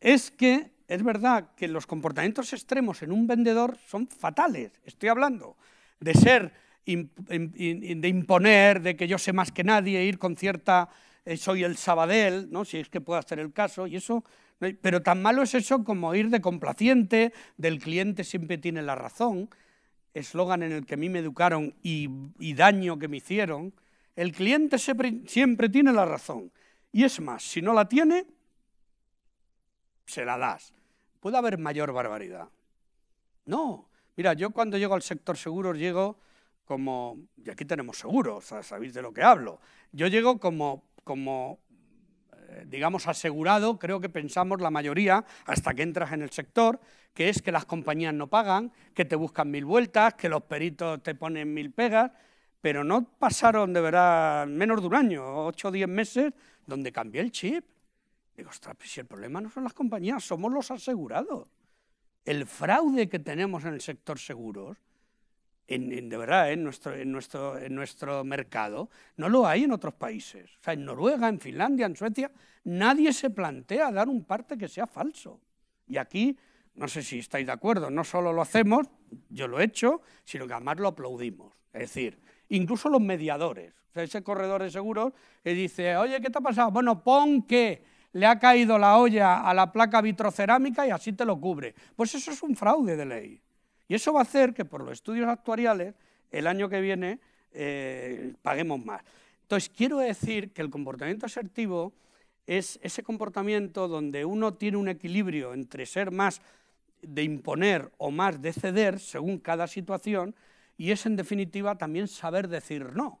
es que es verdad que los comportamientos extremos en un vendedor son fatales. Estoy hablando de ser de imponer, de que yo sé más que nadie, ir con cierta eh, soy el sabadell, ¿no? si es que puedo hacer el caso, y eso, pero tan malo es eso como ir de complaciente, del cliente siempre tiene la razón, eslogan en el que a mí me educaron y, daño que me hicieron, el cliente siempre, siempre tiene la razón, y es más, si no la tiene, se la das. Puede haber mayor barbaridad. No, mira, yo cuando llego al sector seguros llego como, y aquí tenemos seguros, sabéis de lo que hablo. Yo llego como, como, eh, digamos, asegurado, creo que pensamos la mayoría, hasta que entras en el sector, que es que las compañías no pagan, que te buscan mil vueltas, que los peritos te ponen mil pegas, pero no pasaron de verdad menos de un año, ocho o diez meses, donde cambié el chip. Digo, ostras, pues si el problema no son las compañías, somos los asegurados. El fraude que tenemos en el sector seguros en, en, de verdad, en nuestro, en, nuestro, en nuestro mercado. No lo hay en otros países. O sea, en Noruega, en Finlandia, en Suecia, nadie se plantea dar un parte que sea falso. Y aquí, no sé si estáis de acuerdo, no solo lo hacemos, yo lo he hecho, sino que además lo aplaudimos. Es decir, incluso los mediadores, o ese corredor de seguros que dice, oye, ¿qué te ha pasado? Bueno, pon que le ha caído la olla a la placa vitrocerámica y así te lo cubre. Pues eso es un fraude de ley. Y eso va a hacer que por los estudios actuariales el año que viene eh, paguemos más. Entonces, quiero decir que el comportamiento asertivo es ese comportamiento donde uno tiene un equilibrio entre ser más de imponer o más de ceder según cada situación y es en definitiva también saber decir no,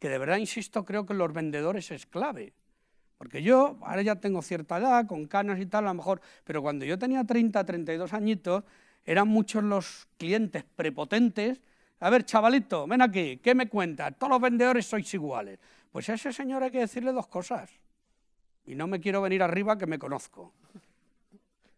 que de verdad, insisto, creo que los vendedores es clave. Porque yo ahora ya tengo cierta edad, con canas y tal, a lo mejor, pero cuando yo tenía 30, 32 añitos, eran muchos los clientes prepotentes. A ver, chavalito, ven aquí, ¿qué me cuenta? Todos los vendedores sois iguales. Pues a ese señor hay que decirle dos cosas. Y no me quiero venir arriba que me conozco.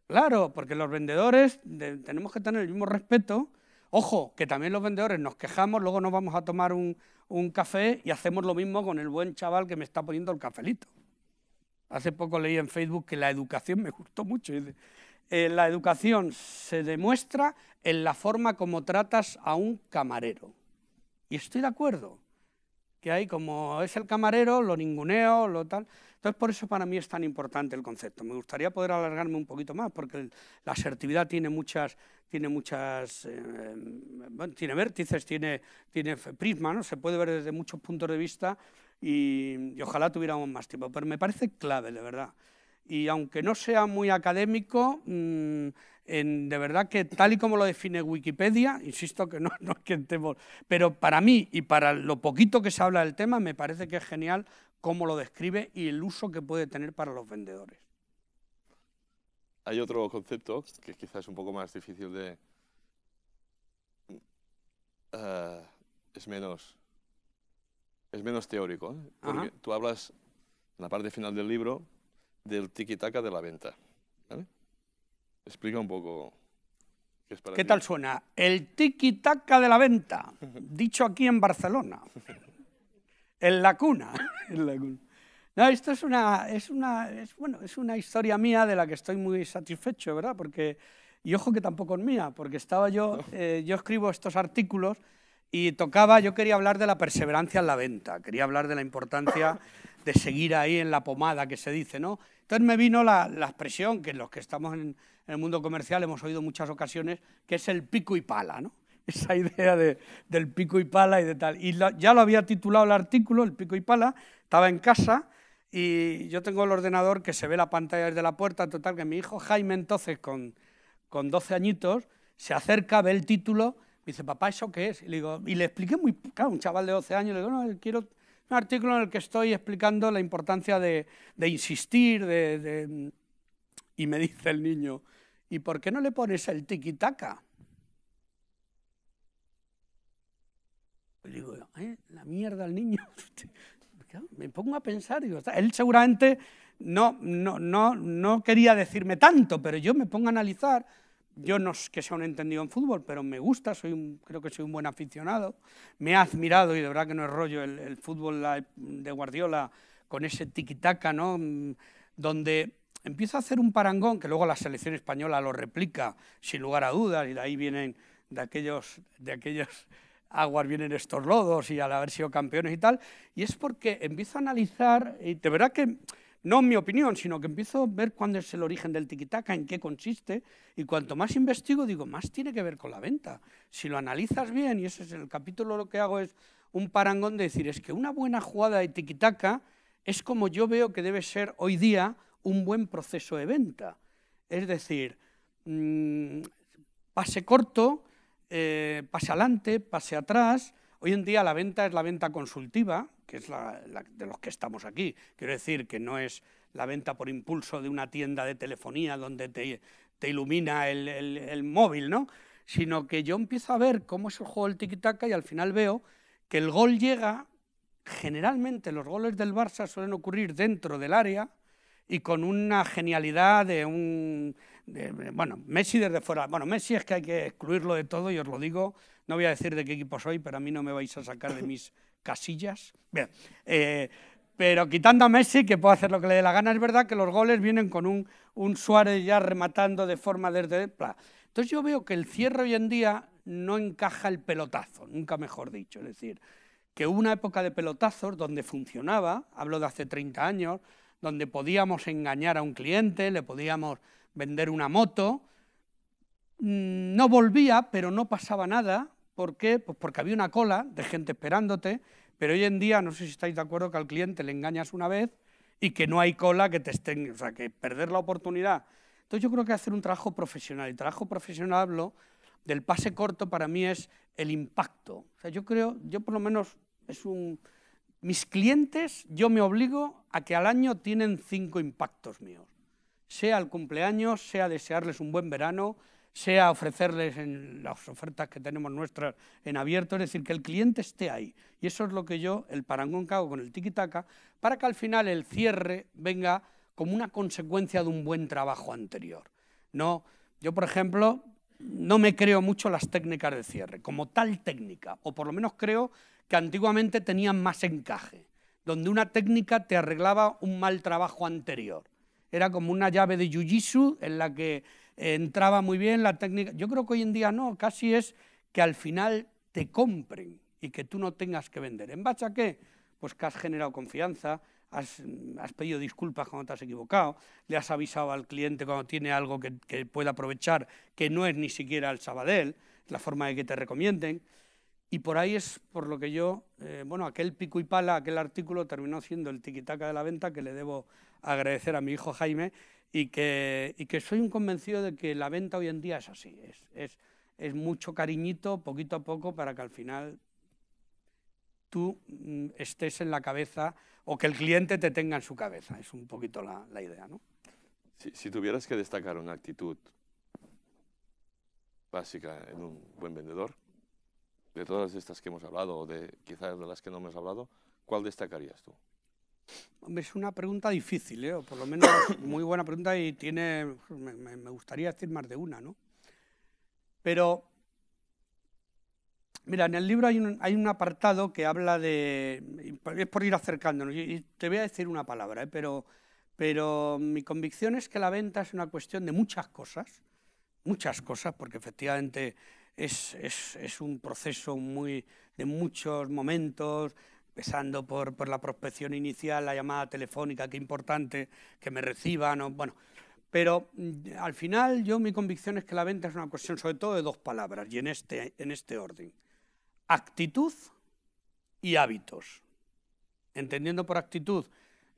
Claro, porque los vendedores tenemos que tener el mismo respeto. Ojo, que también los vendedores nos quejamos, luego nos vamos a tomar un, un café y hacemos lo mismo con el buen chaval que me está poniendo el cafelito. Hace poco leí en Facebook que la educación me gustó mucho. Eh, la educación se demuestra en la forma como tratas a un camarero. Y estoy de acuerdo, que hay como es el camarero, lo ninguneo, lo tal. Entonces, por eso para mí es tan importante el concepto. Me gustaría poder alargarme un poquito más, porque la asertividad tiene muchas, tiene muchas, eh, tiene vértices, tiene, tiene prisma, ¿no? Se puede ver desde muchos puntos de vista y ojalá tuviéramos más tiempo. Pero me parece clave, de verdad y aunque no sea muy académico, mm, de verdad que tal y como lo define Wikipedia, insisto que no, no es que estemos, pero para mí y para lo poquito que se habla del tema, me parece que es genial cómo lo describe y el uso que puede tener para los vendedores. Hay otro concepto que quizás es un poco más difícil de... Eh, es menos... Es menos teórico, ¿eh? porque tú hablas en la parte final del libro del tiquitaca de la venta. Explica un poco qué tal suena? El tiquitaca de la venta, dicho aquí en Barcelona. en la cuna. No, esto es una, es una, es, bueno, es una historia mía de la que estoy muy satisfecho, ¿verdad? Porque, y ojo que tampoco es mía, porque estaba yo, eh, yo escribo estos artículos y tocaba, yo quería hablar de la perseverancia en la venta, quería hablar de la importancia de seguir ahí en la pomada que se dice, ¿no? Entonces me vino la, expresión que los que estamos en, el mundo comercial hemos oído muchas ocasiones, que es el pico y pala, ¿no? Esa idea del pico y pala y de tal. Y ya lo había titulado el artículo, el pico y pala, estaba en casa y yo tengo el ordenador que se ve la pantalla desde la puerta, total, que mi hijo Jaime entonces, con, con 12 añitos, se acerca, ve el título dice, papá, ¿eso qué es? Y le, expliqué muy, claro, un chaval de 12 años, le digo, no, quiero un artículo en el que estoy explicando la importancia de, insistir, de, Y me dice el niño, ¿y por qué no le pones el tiki-taka? Y digo, ¿eh? la mierda al niño. me pongo a pensar, él seguramente no, no, no, no quería decirme tanto, pero yo me pongo a analizar yo no es que sea un entendido en fútbol, pero me gusta, soy creo que soy un buen aficionado. Me ha admirado, y de verdad que no es rollo, el, fútbol de Guardiola con ese tiquitaca, ¿no? Mm, donde empieza a hacer un parangón que luego la selección española lo replica sin lugar a dudas, y de ahí vienen de aquellos, de aquellos aguas vienen estos lodos y al haber sido campeones y tal. Y es porque empiezo a analizar, y de verdad que no en mi opinión, sino que empiezo a ver cuándo es el origen del tiquitaca, en qué consiste, y cuanto más investigo, digo, más tiene que ver con la venta. Si lo analizas bien, y ese es el capítulo, lo que hago es un parangón de decir, es que una buena jugada de tiquitaca es como yo veo que debe ser hoy día un buen proceso de venta. Es decir, mm, pase corto, eh, pase adelante, pase atrás, Hoy en día la venta es la venta consultiva, que es la, de los que estamos aquí. Quiero decir que no es la venta por impulso de una tienda de telefonía donde te, ilumina el, móvil, ¿no? Sino que yo empiezo a ver cómo es el juego del tiki y al final veo que el gol llega, generalmente los goles del Barça suelen ocurrir dentro del área y con una genialidad de un bueno, Messi desde fuera. Bueno, Messi es que hay que excluirlo de todo y os lo digo. No voy a decir de qué equipo soy, pero a mí no me vais a sacar de mis casillas. Bien, eh, pero quitando a Messi, que puede hacer lo que le dé la gana, es verdad que los goles vienen con un, un Suárez ya rematando de forma desde... Entonces yo veo que el cierre hoy en día no encaja el pelotazo, nunca mejor dicho. Es decir, que una época de pelotazos donde funcionaba, hablo de hace 30 años, donde podíamos engañar a un cliente, le podíamos vender una moto. Mm, no volvía, pero no pasaba nada. ¿Por qué? Pues porque había una cola de gente esperándote, pero hoy en día, no sé si estáis de acuerdo que al cliente le engañas una vez y que no hay cola que te estén, o sea, que perder la oportunidad. Entonces yo creo que hacer un trabajo profesional, y trabajo profesional hablo del pase corto para mí es el impacto. O sea, yo creo, yo por lo menos es un... Mis clientes, yo me obligo a que al año tienen cinco impactos míos sea el cumpleaños, sea desearles un buen verano, sea ofrecerles en las ofertas que tenemos nuestras en abierto, es decir, que el cliente esté ahí. Y eso es lo que yo, el parangón que hago con el tiki-taka, para que al final el cierre venga como una consecuencia de un buen trabajo anterior. No, yo, por ejemplo, no me creo mucho las técnicas de cierre, como tal técnica, o por lo menos creo que antiguamente tenían más encaje, donde una técnica te arreglaba un mal trabajo anterior era como una llave de jiu en la que eh, entraba muy bien la técnica. Yo creo que hoy en día no, casi es que al final te compren y que tú no tengas que vender. ¿En base qué? Pues que has generado confianza, has, pedido disculpas cuando te has equivocado, le has avisado al cliente cuando tiene algo que, que pueda aprovechar, que no es ni siquiera el Sabadell, la forma de que te recomienden. Y por ahí es por lo que yo, eh, bueno, aquel pico y pala, aquel artículo terminó siendo el tiquitaca de la venta que le debo agradecer a mi hijo Jaime y que, y que soy un convencido de que la venta hoy en día es así, es, es, mucho cariñito, poquito a poco, para que al final tú mm, estés en la cabeza o que el cliente te tenga en su cabeza, es un poquito la, la idea. ¿no? Si, si tuvieras que destacar una actitud básica en un buen vendedor, de todas estas que hemos hablado o de quizás de las que no hemos hablado, ¿cuál destacarías tú? Es una pregunta difícil, ¿eh? o por lo menos muy buena pregunta y tiene, me, gustaría decir más de una, ¿no? Pero, mira, en el libro hay un, apartado que habla de, es por ir acercándonos, y te voy a decir una palabra, ¿eh? pero, pero mi convicción es que la venta es una cuestión de muchas cosas, muchas cosas, porque efectivamente es, un proceso muy, de muchos momentos, empezando por, la prospección inicial, la llamada telefónica, qué importante que me reciban, bueno, pero mm, al final yo mi convicción es que la venta es una cuestión sobre todo de dos palabras y en este, en este orden, actitud y hábitos, entendiendo por actitud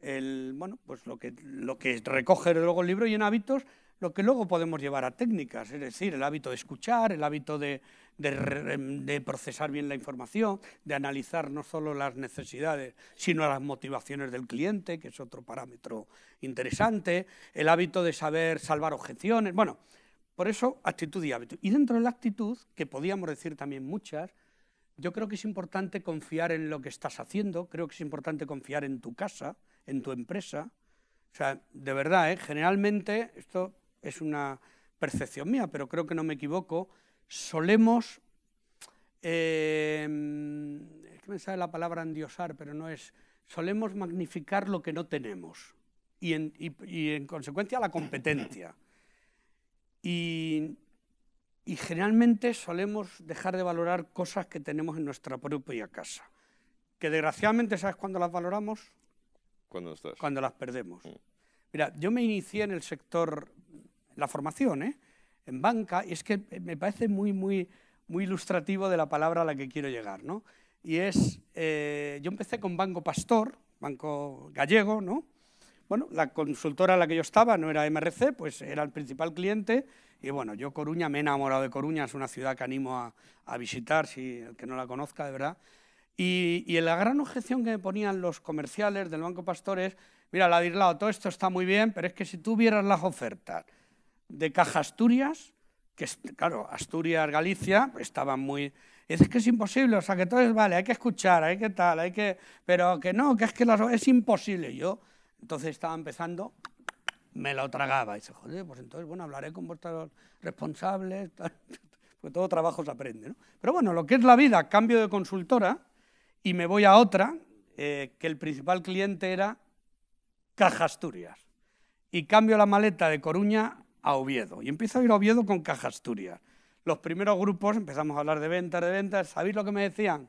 el, bueno, pues lo que, lo que recoge luego el libro y en hábitos lo que luego podemos llevar a técnicas, es decir, el hábito de escuchar, el hábito em, de, procesar bien la información, de analizar no solo las necesidades, sino las motivaciones del cliente, que es otro parámetro interesante, el hábito de saber salvar objeciones, bueno, por eso actitud y hábito. Y dentro de la actitud, que podíamos decir también muchas, yo creo que es importante confiar en lo que estás haciendo, creo que es importante confiar en tu casa, en tu empresa. O sea, de verdad, ¿eh? generalmente, esto es una percepción mía, pero creo que no me equivoco, solemos, em, que me sale la palabra endiosar, pero no es, solemos magnificar lo que no tenemos y en, consecuencia la competencia. Y, generalmente solemos dejar de valorar cosas que tenemos en nuestra propia casa, que desgraciadamente, ¿sabes cuándo las valoramos? Cuando Cuando las perdemos. Mm. Mira, yo me inicié en el sector la formación, ¿eh? en banca, y es que me parece muy, muy, muy ilustrativo de la palabra a la que quiero llegar. ¿no? Y es, eh, yo empecé con Banco Pastor, banco gallego, ¿no? Bueno, la consultora en la que yo estaba no era MRC, pues era el principal cliente. Y bueno, yo Coruña, me he enamorado de Coruña, es una ciudad que animo a, visitar, si el que no la conozca, de verdad. Y, y, la gran objeción que me ponían los comerciales del Banco Pastor es, mira, la Ladislao, todo esto está muy bien, pero es que si tú vieras las ofertas de Caja Asturias, que claro, Asturias, Galicia, estaban muy... Es que es imposible, o sea, que todo es, vale, hay que escuchar, hay que tal, hay que... Pero que no, que es que es imposible. Yo entonces estaba empezando, me lo tragaba. Y dice, joder, pues entonces, bueno, hablaré con vuestros responsables, porque todo trabajo se aprende, ¿no? Pero bueno, lo que es la vida, cambio de consultora y me voy a otra, eh, que el principal cliente era Caja Asturias. Y cambio la maleta de Coruña a Oviedo. Y empiezo a ir a Oviedo con Caja Asturias. Los primeros grupos empezamos a hablar de ventas, de ventas. ¿Sabéis lo que me decían?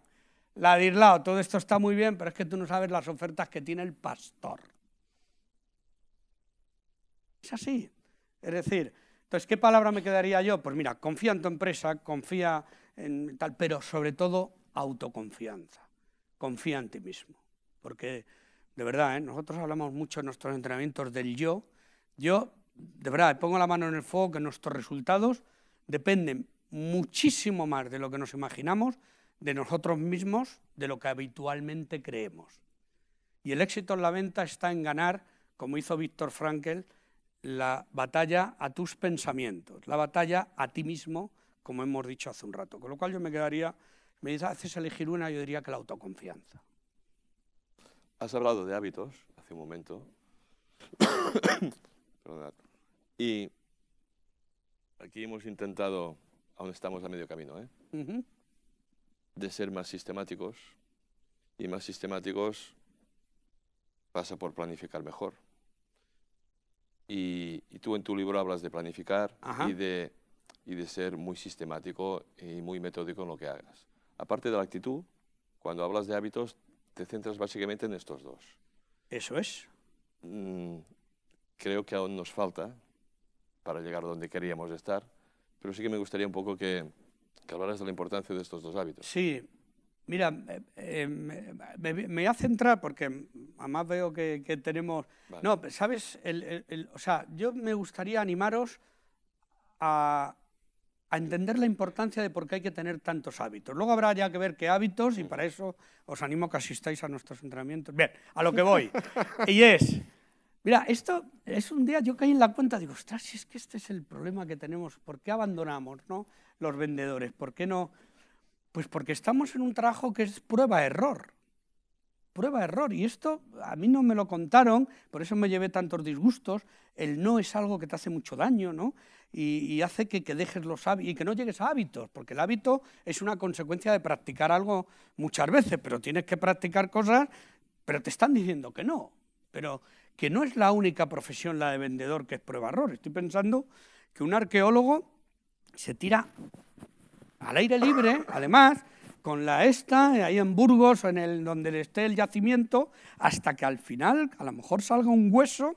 La de todo esto está muy bien, pero es que tú no sabes las ofertas que tiene el pastor. Es así. Es decir, entonces, ¿qué palabra me quedaría yo? Pues mira, confía en tu empresa, confía en tal, pero sobre todo autoconfianza. Confía en ti mismo. Porque, de verdad, ¿eh? nosotros hablamos mucho en nuestros entrenamientos del yo. Yo, de verdad, pongo la mano en el fuego que nuestros resultados dependen muchísimo más de lo que nos imaginamos, de nosotros mismos, de lo que habitualmente creemos. Y el éxito en la venta está en ganar, como hizo Víctor Frankel, la batalla a tus pensamientos, la batalla a ti mismo, como hemos dicho hace un rato. Con lo cual yo me quedaría, me dices, haces elegir una, yo diría que la autoconfianza. Has hablado de hábitos hace un momento. Y aquí hemos intentado, aún estamos a medio camino, ¿eh? de ser más sistemáticos. Y más sistemáticos pasa por planificar mejor. Y, tú en tu libro hablas de planificar y de, y de ser muy sistemático y muy metódico en lo que hagas. Aparte de la actitud, cuando hablas de hábitos, te centras básicamente en estos dos. Eso es. Mm, creo que aún nos falta para llegar donde queríamos estar, pero sí que me gustaría un poco que, que hablaras de la importancia de estos dos hábitos. Sí, mira, eh, eh, me, hace entrar, voy a centrar porque además veo que, tenemos... No, sabes, o sea, yo me gustaría animaros a, a entender la importancia de por qué hay que tener tantos hábitos. Luego habrá ya que ver qué hábitos y para eso os animo a que asistáis a nuestros entrenamientos. Bien, a lo que voy. Y es, Mira, esto es un día, yo caí en la cuenta, digo, ostras, si es que este es el problema que tenemos, ¿por qué abandonamos ¿no? los vendedores? ¿Por qué no? Pues porque estamos en un trabajo que es prueba-error, prueba-error, y esto a mí no me lo contaron, por eso me llevé tantos disgustos, el no es algo que te hace mucho daño, ¿no? Y, hace que, dejes los hábitos, y que no llegues a hábitos, porque el hábito es una consecuencia de practicar algo muchas veces, pero tienes que practicar cosas, pero te están diciendo que no, pero que no es la única profesión la de vendedor que es prueba-error. Estoy pensando que un arqueólogo se tira al aire libre, además, con la esta, ahí en Burgos, en el, donde esté el yacimiento, hasta que al final, a lo mejor salga un hueso,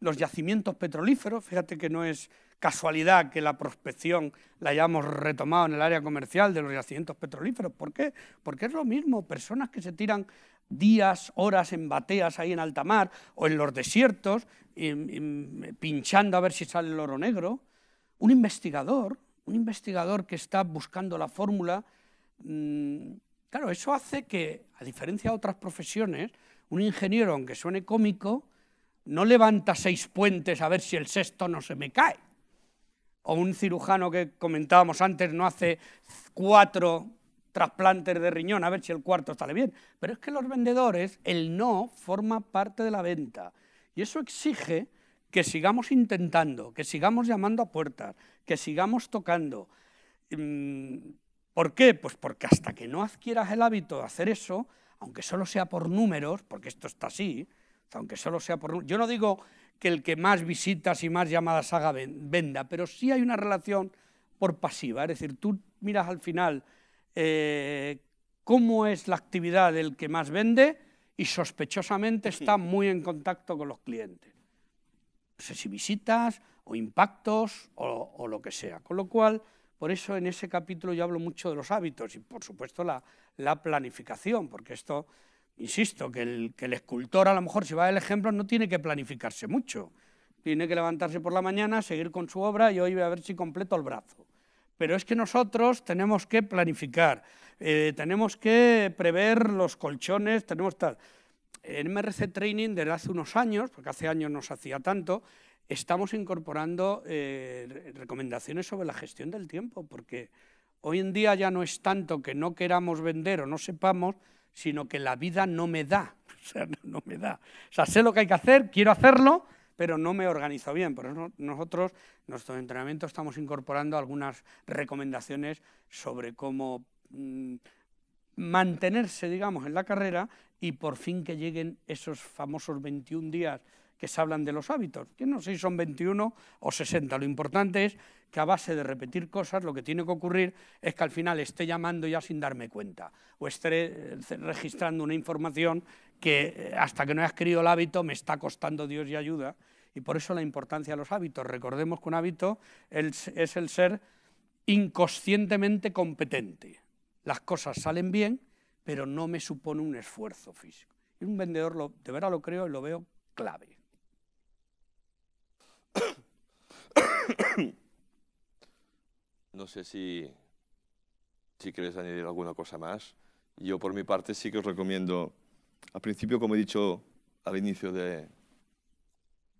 los yacimientos petrolíferos, fíjate que no es casualidad que la prospección la hayamos retomado en el área comercial de los yacimientos petrolíferos. ¿Por qué? Porque es lo mismo, personas que se tiran días, horas en bateas ahí en alta mar o en los desiertos, pinchando a ver si sale el oro negro. Un investigador, un investigador que está buscando la fórmula, mm, claro, eso hace que, a diferencia de otras profesiones, un ingeniero, aunque suene cómico, no levanta seis puentes a ver si el sexto no se me cae. O un cirujano que comentábamos antes no hace cuatro trasplantes de riñón, a ver si el cuarto sale bien. Pero es que los vendedores, el no forma parte de la venta. Y eso exige que sigamos intentando, que sigamos llamando a puertas, que sigamos tocando. Mm, ¿Por qué? Pues porque hasta que no adquieras el hábito de hacer eso, aunque solo sea por números, porque esto está así, aunque solo sea por números, yo no digo que el que más visitas y más llamadas haga venda, pero sí hay una relación por pasiva, es decir, tú miras al final eh, cómo es la actividad del que más vende y sospechosamente está muy en contacto con los clientes. No sé si visitas o impactos o, lo que sea. Con lo cual, por eso en ese capítulo yo hablo mucho de los hábitos y por supuesto la, planificación, porque esto, insisto, que el, que el, escultor a lo mejor si va del ejemplo no tiene que planificarse mucho. Tiene que levantarse por la mañana, seguir con su obra y hoy voy a ver si completo el brazo. Pero es que nosotros tenemos que planificar, eh, tenemos que prever los colchones, tenemos tal. En MRC Training, desde hace unos años, porque hace años no se hacía tanto, estamos incorporando eh, recomendaciones sobre la gestión del tiempo, porque hoy en día ya no es tanto que no queramos vender o no sepamos, sino que la vida no me da. O sea, no me da. O sea, sé lo que hay que hacer, quiero hacerlo, pero no me organizo bien. Por eso nosotros, en nuestro entrenamiento, estamos incorporando algunas recomendaciones sobre cómo mm, mantenerse, digamos, en la carrera y por fin que lleguen esos famosos 21 días que se hablan de los hábitos. que no sé si son 21 o 60. Lo importante es que a base de repetir cosas, lo que tiene que ocurrir es que al final esté llamando ya sin darme cuenta o esté eh, registrando una información que eh, hasta que no he adquirido el hábito me está costando Dios y ayuda. Y por eso la importancia de los hábitos. Recordemos que un hábito es el ser inconscientemente competente. Las cosas salen bien, pero no me supone un esfuerzo físico. Y un vendedor, de verdad lo creo y lo veo clave. No sé si, si queréis añadir alguna cosa más. Yo por mi parte sí que os recomiendo al principio, como he dicho al inicio de,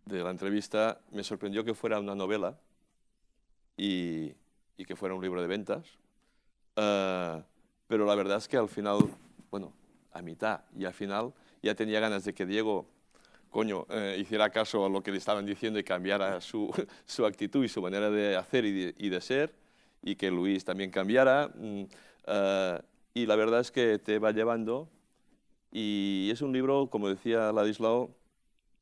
la entrevista, me sorprendió que fuera una novela y, que fuera un libro de ventas, ah, pero la verdad es que al final, bueno, a mitad y al final ya tenía ganas de que Diego, coño, eh, hiciera caso a lo que le estaban diciendo y cambiara su, actitud y su manera de hacer y de, ser, y que Luis también cambiara. Mm, ah, y la verdad es que te va llevando y es un libro, como decía Ladislao,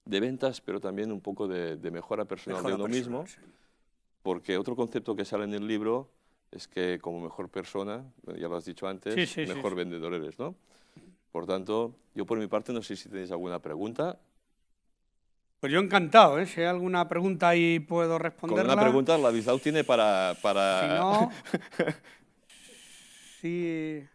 de ventas, pero también un poco de, mejora personal de uno mismo, porque otro concepto que sale en el libro es que como mejor persona, ya lo has dicho antes, mejor vendedor eres, ¿no? Por tanto, yo por mi parte no sé si tenéis alguna pregunta. Pues yo encantado, ¿eh? si hay alguna pregunta y puedo responderla. Con una pregunta Ladislao tiene para... no... sí...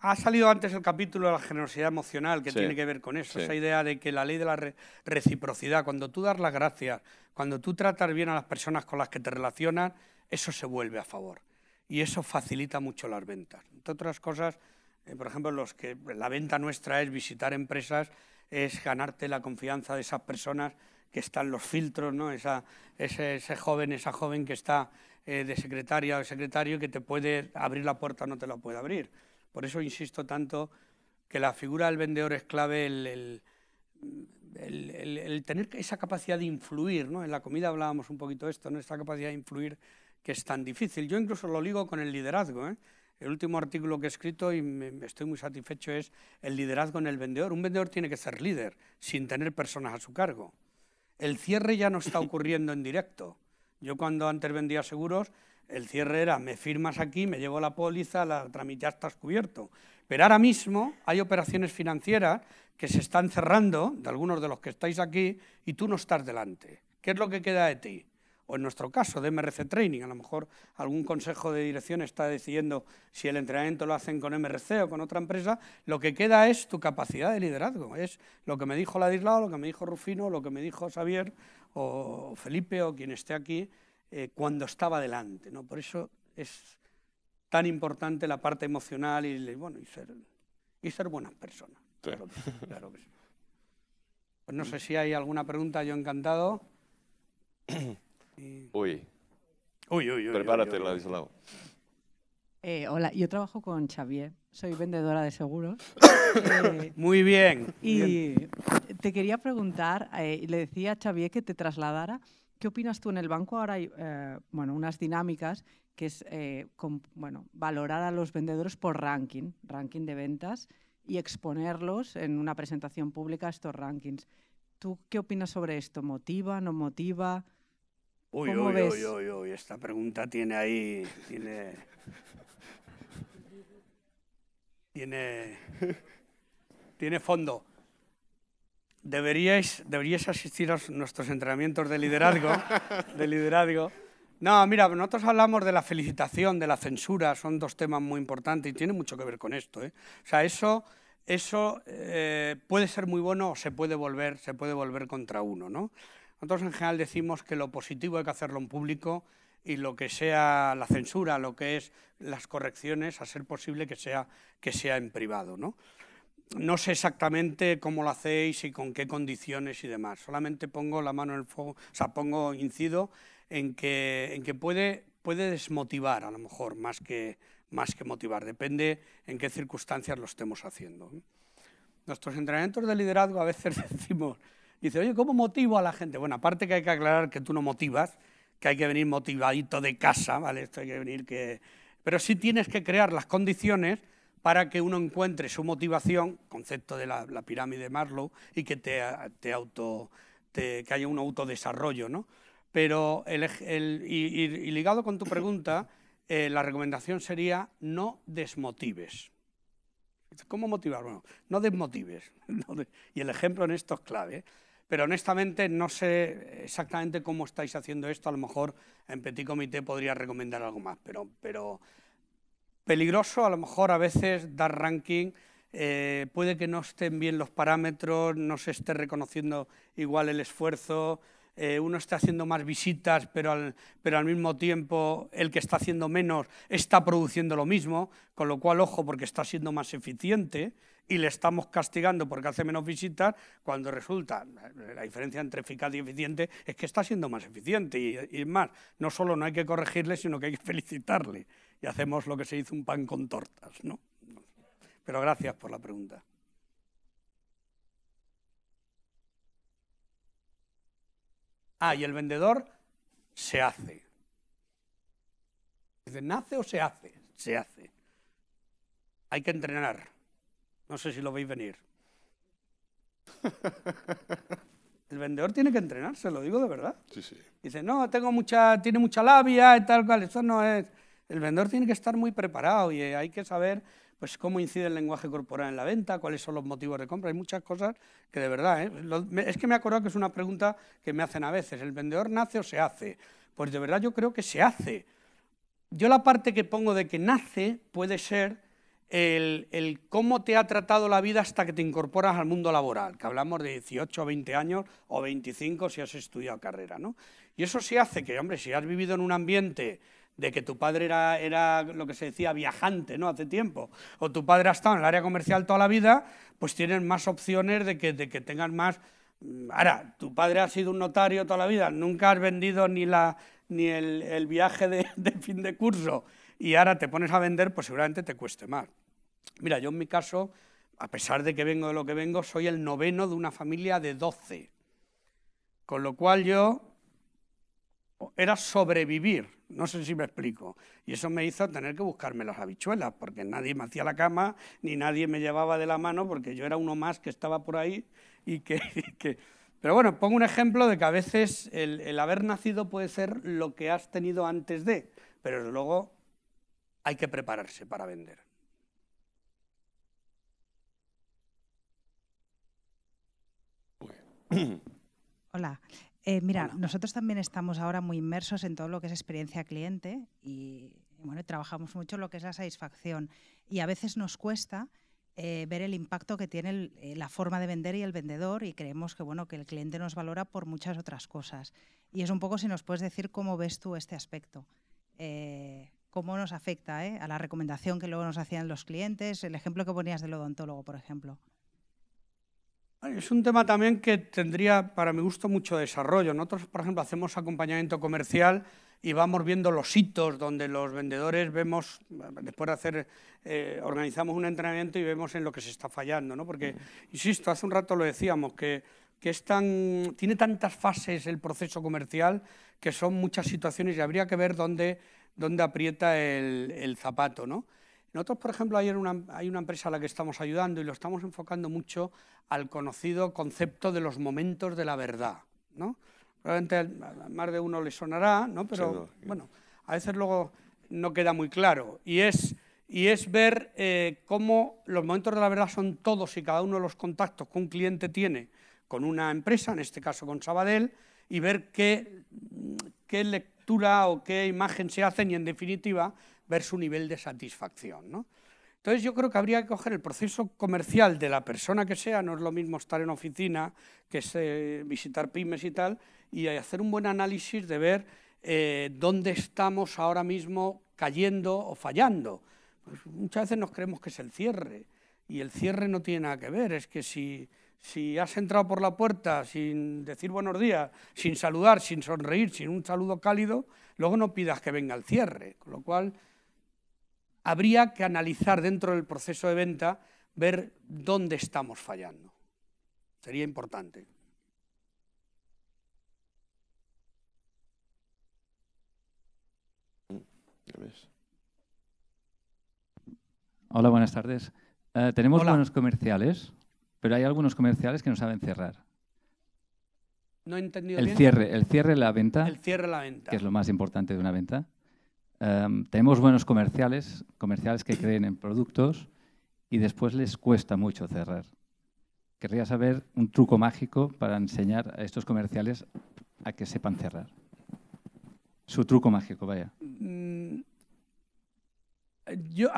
Ha salido antes el capítulo de la generosidad emocional, que tiene que ver con eso, esa idea de que la ley de la reciprocidad, cuando tú das las gracias, cuando tú tratas bien a las personas con las que te relacionas, eso se vuelve a favor. Y eso facilita mucho las ventas. Entre otras cosas, eh, por ejemplo, los que, la venta nuestra es visitar empresas, es ganarte la confianza de esas personas que están los filtros, ¿no? Esa, ese, joven, esa joven que está eh, de secretaria o secretario que te puede abrir la puerta o no te la puede abrir por eso insisto tanto que la figura del vendedor es clave, el, tener esa capacidad de influir, ¿no? En la comida hablábamos un poquito de esto, ¿no? Esta capacidad de influir que es tan difícil. Yo incluso lo ligo con el liderazgo, ¿eh? El último artículo que he escrito y me estoy muy satisfecho es el liderazgo en el vendedor. Un vendedor tiene que ser líder sin tener personas a su cargo. El cierre ya no está ocurriendo en directo. Yo cuando antes vendía seguros el cierre era, me firmas aquí, me llevo la póliza, la ya estás cubierto. Pero ahora mismo hay operaciones financieras que se están cerrando, de algunos de los que estáis aquí, y tú no estás delante. ¿Qué es lo que queda de ti? O en nuestro caso, de MRC Training, a lo mejor algún consejo de dirección está decidiendo si el entrenamiento lo hacen con MRC o con otra empresa, lo que queda es tu capacidad de liderazgo, es lo que me dijo Ladislao, lo que me dijo Rufino, lo que me dijo Xavier o Felipe o quien esté aquí, eh, cuando estaba delante. ¿no? Por eso es tan importante la parte emocional y, bueno, y, ser, y ser buenas personas. Claro, Pues no sé si hay alguna pregunta, yo encantado. Uy. Uy, uy, uy. Prepárate, Ladislao. Eh, hola, yo trabajo con Xavier, soy vendedora de seguros. Muy bien. Y te quería preguntar, eh, le decía a Xavier que te trasladara ¿Qué opinas tú? En el banco ahora hay eh, bueno, unas dinámicas que es eh, bueno, valorar a los vendedores por ranking, ranking de ventas, y exponerlos en una presentación pública a estos rankings. ¿Tú qué opinas sobre esto? ¿Motiva, no motiva? Uy, uy, uy, uy, uy, esta pregunta tiene ahí, tiene, tiene, tiene fondo deberíais, asistir a nuestros entrenamientos de liderazgo, de liderazgo. No, mira, nosotros hablamos de la felicitación, de la censura, son dos temas muy importantes y tiene mucho que ver con esto. ¿eh? O sea, eso, eso eh, puede ser muy bueno o se puede volver, se puede volver contra uno. ¿no? Nosotros en general decimos que lo positivo hay que hacerlo en público y lo que sea la censura, lo que es las correcciones, a ser posible que sea, que sea en privado. ¿no? no sé exactamente cómo lo hacéis y con qué condiciones y demás. Solamente pongo la mano en el fuego, o sea, pongo, incido en que, puede, puede desmotivar a lo mejor más que, más que motivar. Depende en qué circunstancias lo estemos haciendo. Nuestros entrenamientos de liderazgo a veces decimos, dice, oye, ¿cómo motivo a la gente? Bueno, aparte que hay que aclarar que tú no motivas, que hay que venir motivadito de casa, ¿vale? Esto hay que venir que... Pero sí tienes que crear las condiciones para que uno encuentre su motivación, concepto de la, pirámide de y que, te, te auto, que haya un autodesarrollo. ¿no? Pero el, y, ligado con tu pregunta, eh, la recomendación sería no desmotives. ¿Cómo motivar? Bueno, no desmotives. y el ejemplo en esto es clave. ¿eh? Pero honestamente no sé exactamente cómo estáis haciendo esto. A lo mejor en Petit Comité podría recomendar algo más, pero, pero peligroso a lo mejor a veces dar ranking, eh, puede que no estén bien los parámetros, no se esté reconociendo igual el esfuerzo, eh, uno está haciendo más visitas, pero al, mismo tiempo el que está haciendo menos está produciendo lo mismo, con lo cual, ojo, porque está siendo más eficiente y le estamos castigando porque hace menos visitas, cuando resulta, la diferencia entre eficaz y eficiente es que está siendo más eficiente y, y más, no solo no hay que corregirle, sino que hay que felicitarle y hacemos lo que se dice un pan con tortas, ¿no? Pero gracias por la pregunta. Ah, y el vendedor se hace. Dice, ¿nace o se hace? Se hace. Hay que entrenar. No sé si lo veis venir. El vendedor tiene que entrenarse, lo digo de verdad. Sí, sí. Dice, no, tengo mucha, tiene mucha labia y tal cual. Eso no es el vendedor tiene que estar muy preparado y eh, hay que saber pues cómo incide el lenguaje corporal en la venta, cuáles son los motivos de compra. Hay muchas cosas que de verdad, eh, es que me he acordado que es una pregunta que me hacen a veces, ¿el vendedor nace o se hace? Pues de verdad yo creo que se hace. Yo la parte que pongo de que nace puede ser el, cómo te ha tratado la vida hasta que te incorporas al mundo laboral, que hablamos de 18 o 20 años o 25 si has estudiado carrera. ¿no? Y eso se hace que, hombre, si has vivido en un ambiente de que tu padre era, era lo que se decía viajante ¿no? hace tiempo, o tu padre ha estado en el área comercial toda la vida, pues tienes más opciones de que, de que tengas más... Mm, ahora, tu padre ha sido un notario toda la vida, nunca has vendido ni, la, ni el, viaje de, de fin de curso y ahora te pones a vender, pues seguramente te cueste más. Mira, yo en mi caso, a pesar de que vengo de lo que vengo, soy el noveno de una familia de 12. Con lo cual yo era sobrevivir, no sé si me explico. Y eso me hizo tener que buscarme las habichuelas, porque nadie me hacía la cama, ni nadie me llevaba de la mano, porque yo era uno más que estaba por ahí y que... Pero bueno, pongo un ejemplo de que a veces el, el, haber nacido puede ser lo que has tenido antes de, pero luego hay que prepararse para vender. Hola. Eh, mira, nosotros también estamos ahora muy inmersos en todo lo que es experiencia cliente y bueno, trabajamos mucho lo que es la satisfacción y a veces nos cuesta eh, ver el impacto que tiene eh, la forma de vender y el vendedor y creemos que bueno que el cliente nos valora por muchas otras cosas y es un poco si nos puedes decir cómo ves tú este aspecto cómo nos afecta a la recomendación que luego nos hacían los clientes el ejemplo que ponías del odontólogo por ejemplo es un tema también que tendría, para mi gusto, mucho desarrollo. Nosotros, por ejemplo, hacemos acompañamiento comercial y vamos viendo los hitos donde los vendedores vemos, después de hacer, eh, organizamos un entrenamiento y vemos en lo que se está fallando, ¿no? Porque, insisto, hace un rato lo decíamos, que, tiene tantas fases el proceso comercial que son muchas situaciones y habría que ver dónde, dónde aprieta el, el zapato, ¿no? Nosotros, por ejemplo, hay una, hay una empresa a la que estamos ayudando y lo estamos enfocando mucho al conocido concepto de los momentos de la verdad. ¿no? Probablemente a más de uno le sonará, ¿no? pero bueno, a veces luego no queda muy claro. Y es, y es ver eh, cómo los momentos de la verdad son todos y cada uno de los contactos que un cliente tiene con una empresa, en este caso con Sabadell, y ver qué, qué lectura o qué imagen se hacen y, en definitiva, ver su nivel de satisfacción. ¿no? Entonces yo creo que habría que coger el proceso comercial de la persona que sea, no es lo mismo estar en oficina que visitar pymes y tal, y hacer un buen análisis de ver eh, dónde estamos ahora mismo cayendo o fallando. Pues muchas veces nos creemos que es el cierre, y el cierre no tiene nada que ver, es que si, si has entrado por la puerta sin decir buenos días, sin saludar, sin sonreír, sin un saludo cálido, luego no pidas que venga el cierre, con lo cual habría que analizar dentro del proceso de venta, ver dónde estamos fallando. Sería importante. Hola, buenas tardes. Eh, tenemos buenos comerciales, pero hay algunos comerciales que no saben cerrar. No he entendido el Cierre, el cierre la venta. El cierre de la venta. Que es lo más importante de una venta. Em, tenemos buenos comerciales, comerciales que creen en productos y después les cuesta mucho cerrar. Querría saber un truco mágico para enseñar a estos comerciales a que sepan cerrar. Su truco mágico, vaya. Mm, yo,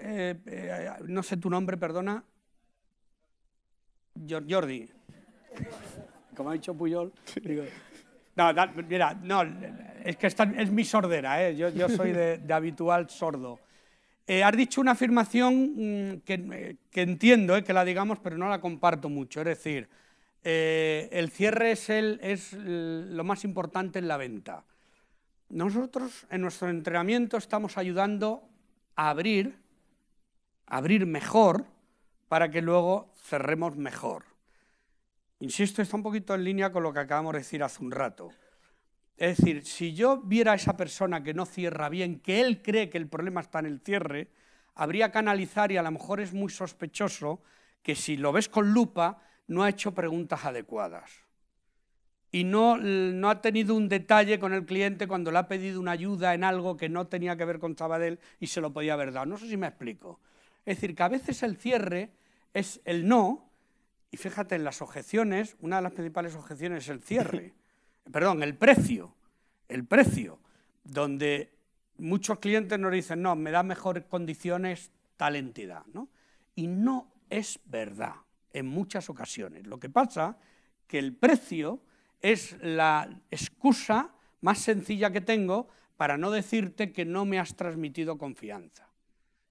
eh, no sé tu nombre, perdona. Jordi. Como ha dicho Puyol, digo, no, mira, no, es que es mi sordera, ¿eh? yo, soy de, habitual sordo. Eh, has dicho una afirmación mm, eh, que, entiendo, que la digamos, pero no la comparto mucho. Es decir, el cierre es, lo más importante en la venta. Nosotros en nuestro entrenamiento estamos ayudando a abrir, abrir mejor, para que luego cerremos mejor. Insisto, está un poquito en línea con lo que acabamos de decir hace un rato. Es decir, si yo viera a esa persona que no cierra bien, que él cree que el problema está en el cierre, habría que analizar y a lo mejor es muy sospechoso que si lo ves con lupa no ha hecho preguntas adecuadas y no, ha tenido un detalle con el cliente cuando le ha pedido una ayuda en algo que no tenía que ver con Sabadell y se lo podía haber dado. No sé si me explico. Es decir, que a veces el cierre es el no, y fíjate, en las objeciones, una de las principales objeciones es el cierre, perdón, el precio, el precio, donde muchos clientes nos dicen, no, me da mejores condiciones tal entidad, ¿no? Y no es verdad en muchas ocasiones. Lo que pasa que el precio es la excusa más sencilla que tengo para no decirte que no me has transmitido confianza,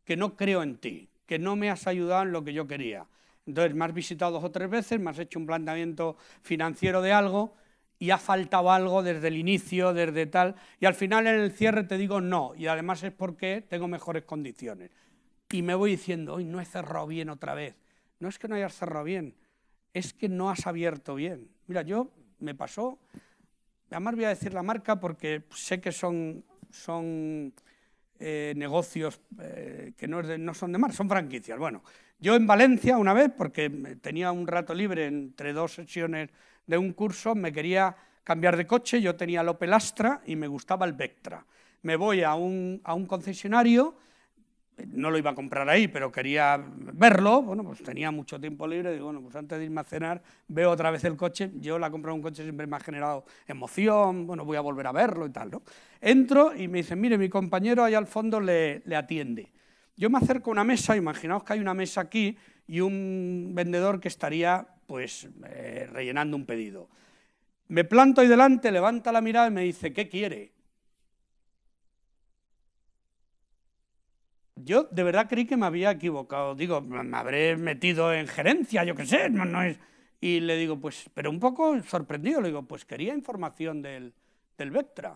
que no creo en ti, que no me has ayudado en lo que yo quería, entonces me has visitado dos o tres veces, me has hecho un planteamiento financiero de algo y ha faltado algo desde el inicio, desde tal, y al final en el cierre te digo no, y además es porque tengo mejores condiciones. Y me voy diciendo, hoy no he cerrado bien otra vez. No es que no hayas cerrado bien, es que no has abierto bien. Mira, yo me pasó, además voy a decir la marca porque sé que son, son eh, negocios eh, que no, no son de mar, son franquicias. Bueno, yo en Valencia una vez, porque tenía un rato libre entre dos sesiones de un curso, me quería cambiar de coche, yo tenía el Opel Astra y me gustaba el Vectra. Me voy a un, concesionario, no lo iba a comprar ahí, pero quería verlo, bueno, pues tenía mucho tiempo libre, digo, bueno, pues antes de irme a cenar veo otra vez el coche, yo la compra un coche siempre me ha generado emoción, bueno, voy a volver a verlo y tal, ¿no? Entro y me dicen, mire, mi compañero ahí al fondo le, le atiende. Yo me acerco a una mesa, imaginaos que hay una mesa aquí y un vendedor que estaría pues eh, rellenando un pedido. Me planto ahí delante, levanta la mirada y me dice, ¿qué quiere? Yo de verdad creí que me había equivocado. Digo, me habré metido en gerencia, yo qué sé, no, es... Y le digo, pues, pero un poco sorprendido, le digo, pues quería información del, del Vectra.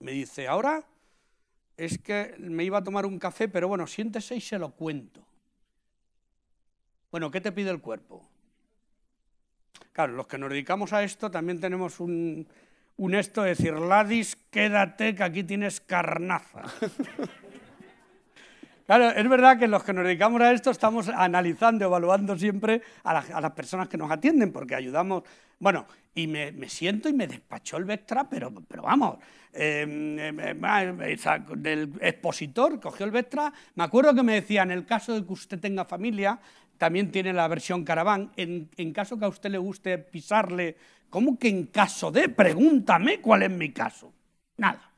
Me dice, ahora es que me iba a tomar un café, pero bueno, siéntese y se lo cuento. Bueno, ¿qué te pide el cuerpo? Claro, los que nos dedicamos a esto también tenemos un, esto de decir, Ladis, quédate que aquí tienes carnaza. Claro, es verdad que los que nos dedicamos a esto estamos analizando, evaluando siempre a, las personas que nos atienden, porque ayudamos. Bueno, y me, siento y me despachó el Vectra, pero, pero vamos, eh, del expositor cogió el Vectra. Me acuerdo que me decía, en el caso de que usted tenga familia, también tiene la versión caraván, en, en caso que a usted le guste pisarle, ¿cómo que en caso de? Pregúntame cuál es mi caso. Nada.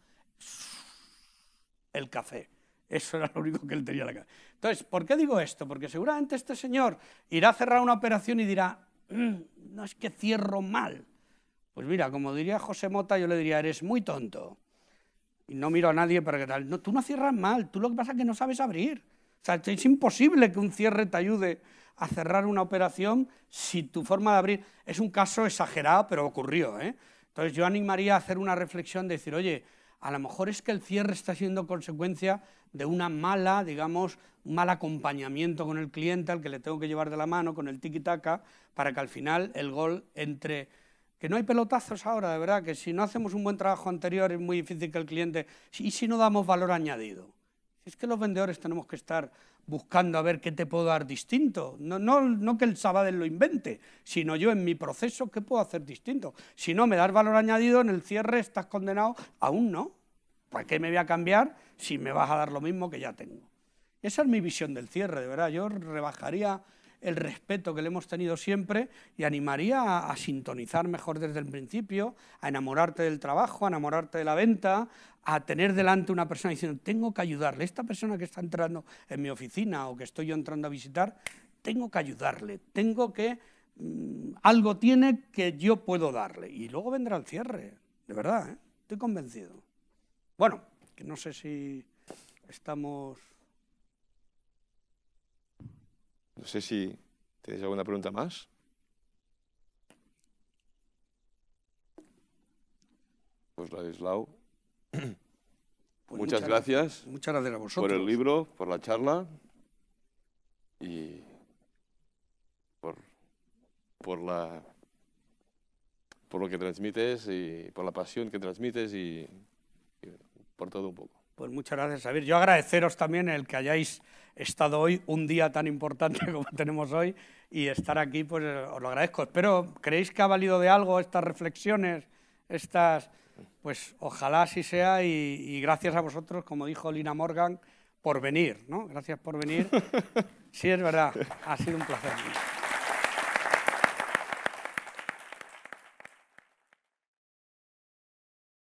El café. Eso era lo único que él tenía en la cabeza. Entonces, ¿por qué digo esto? Porque seguramente este señor irá a cerrar una operación y dirá, mm, no es que cierro mal. Pues mira, como diría José Mota, yo le diría, eres muy tonto. Y no miro a nadie para que tal. No, tú no cierras mal, tú lo que pasa es que no sabes abrir. O sea, es imposible que un cierre te ayude a cerrar una operación si tu forma de abrir es un caso exagerado, pero ocurrió. ¿eh? Entonces yo animaría a hacer una reflexión, de decir, oye, a lo mejor es que el cierre está siendo consecuencia de una mala, digamos, mal acompañamiento con el cliente al que le tengo que llevar de la mano con el tiki-taka para que al final el gol entre... Que no hay pelotazos ahora, de verdad, que si no hacemos un buen trabajo anterior es muy difícil que el cliente... ¿Y si no damos valor añadido? Es que los vendedores tenemos que estar buscando a ver qué te puedo dar distinto. No, no, no que el sábado lo invente, sino yo en mi proceso qué puedo hacer distinto. Si no me das valor añadido, en el cierre estás condenado, aún no. ¿Para qué me voy a cambiar si me vas a dar lo mismo que ya tengo? Esa es mi visión del cierre, de verdad. Yo rebajaría el respeto que le hemos tenido siempre y animaría a, sintonizar mejor desde el principio, a enamorarte del trabajo, a enamorarte de la venta, a tener delante una persona diciendo, tengo que ayudarle, esta persona que está entrando en mi oficina o que estoy yo entrando a visitar, tengo que ayudarle, tengo que, mm, algo tiene que yo puedo darle. Y luego vendrá el cierre, de verdad, ¿eh? estoy convencido. Bueno, que no sé si estamos... No sé si tenéis alguna pregunta más. Pues Ladislao, pues muchas, gracias. Muchas gracias Por el libro, por la charla y por, por, la, por lo que transmites y por la pasión que transmites y, y por todo un poco. Pues muchas gracias, Javier. Yo agradeceros también el que hayáis estado hoy, un día tan importante como tenemos hoy, y estar aquí, pues os lo agradezco. Espero, ¿creéis que ha valido de algo estas reflexiones? Estas, pues ojalá así sea, y, y gracias a vosotros, como dijo Lina Morgan, por venir, ¿no? Gracias por venir. Sí, es verdad, ha sido un placer.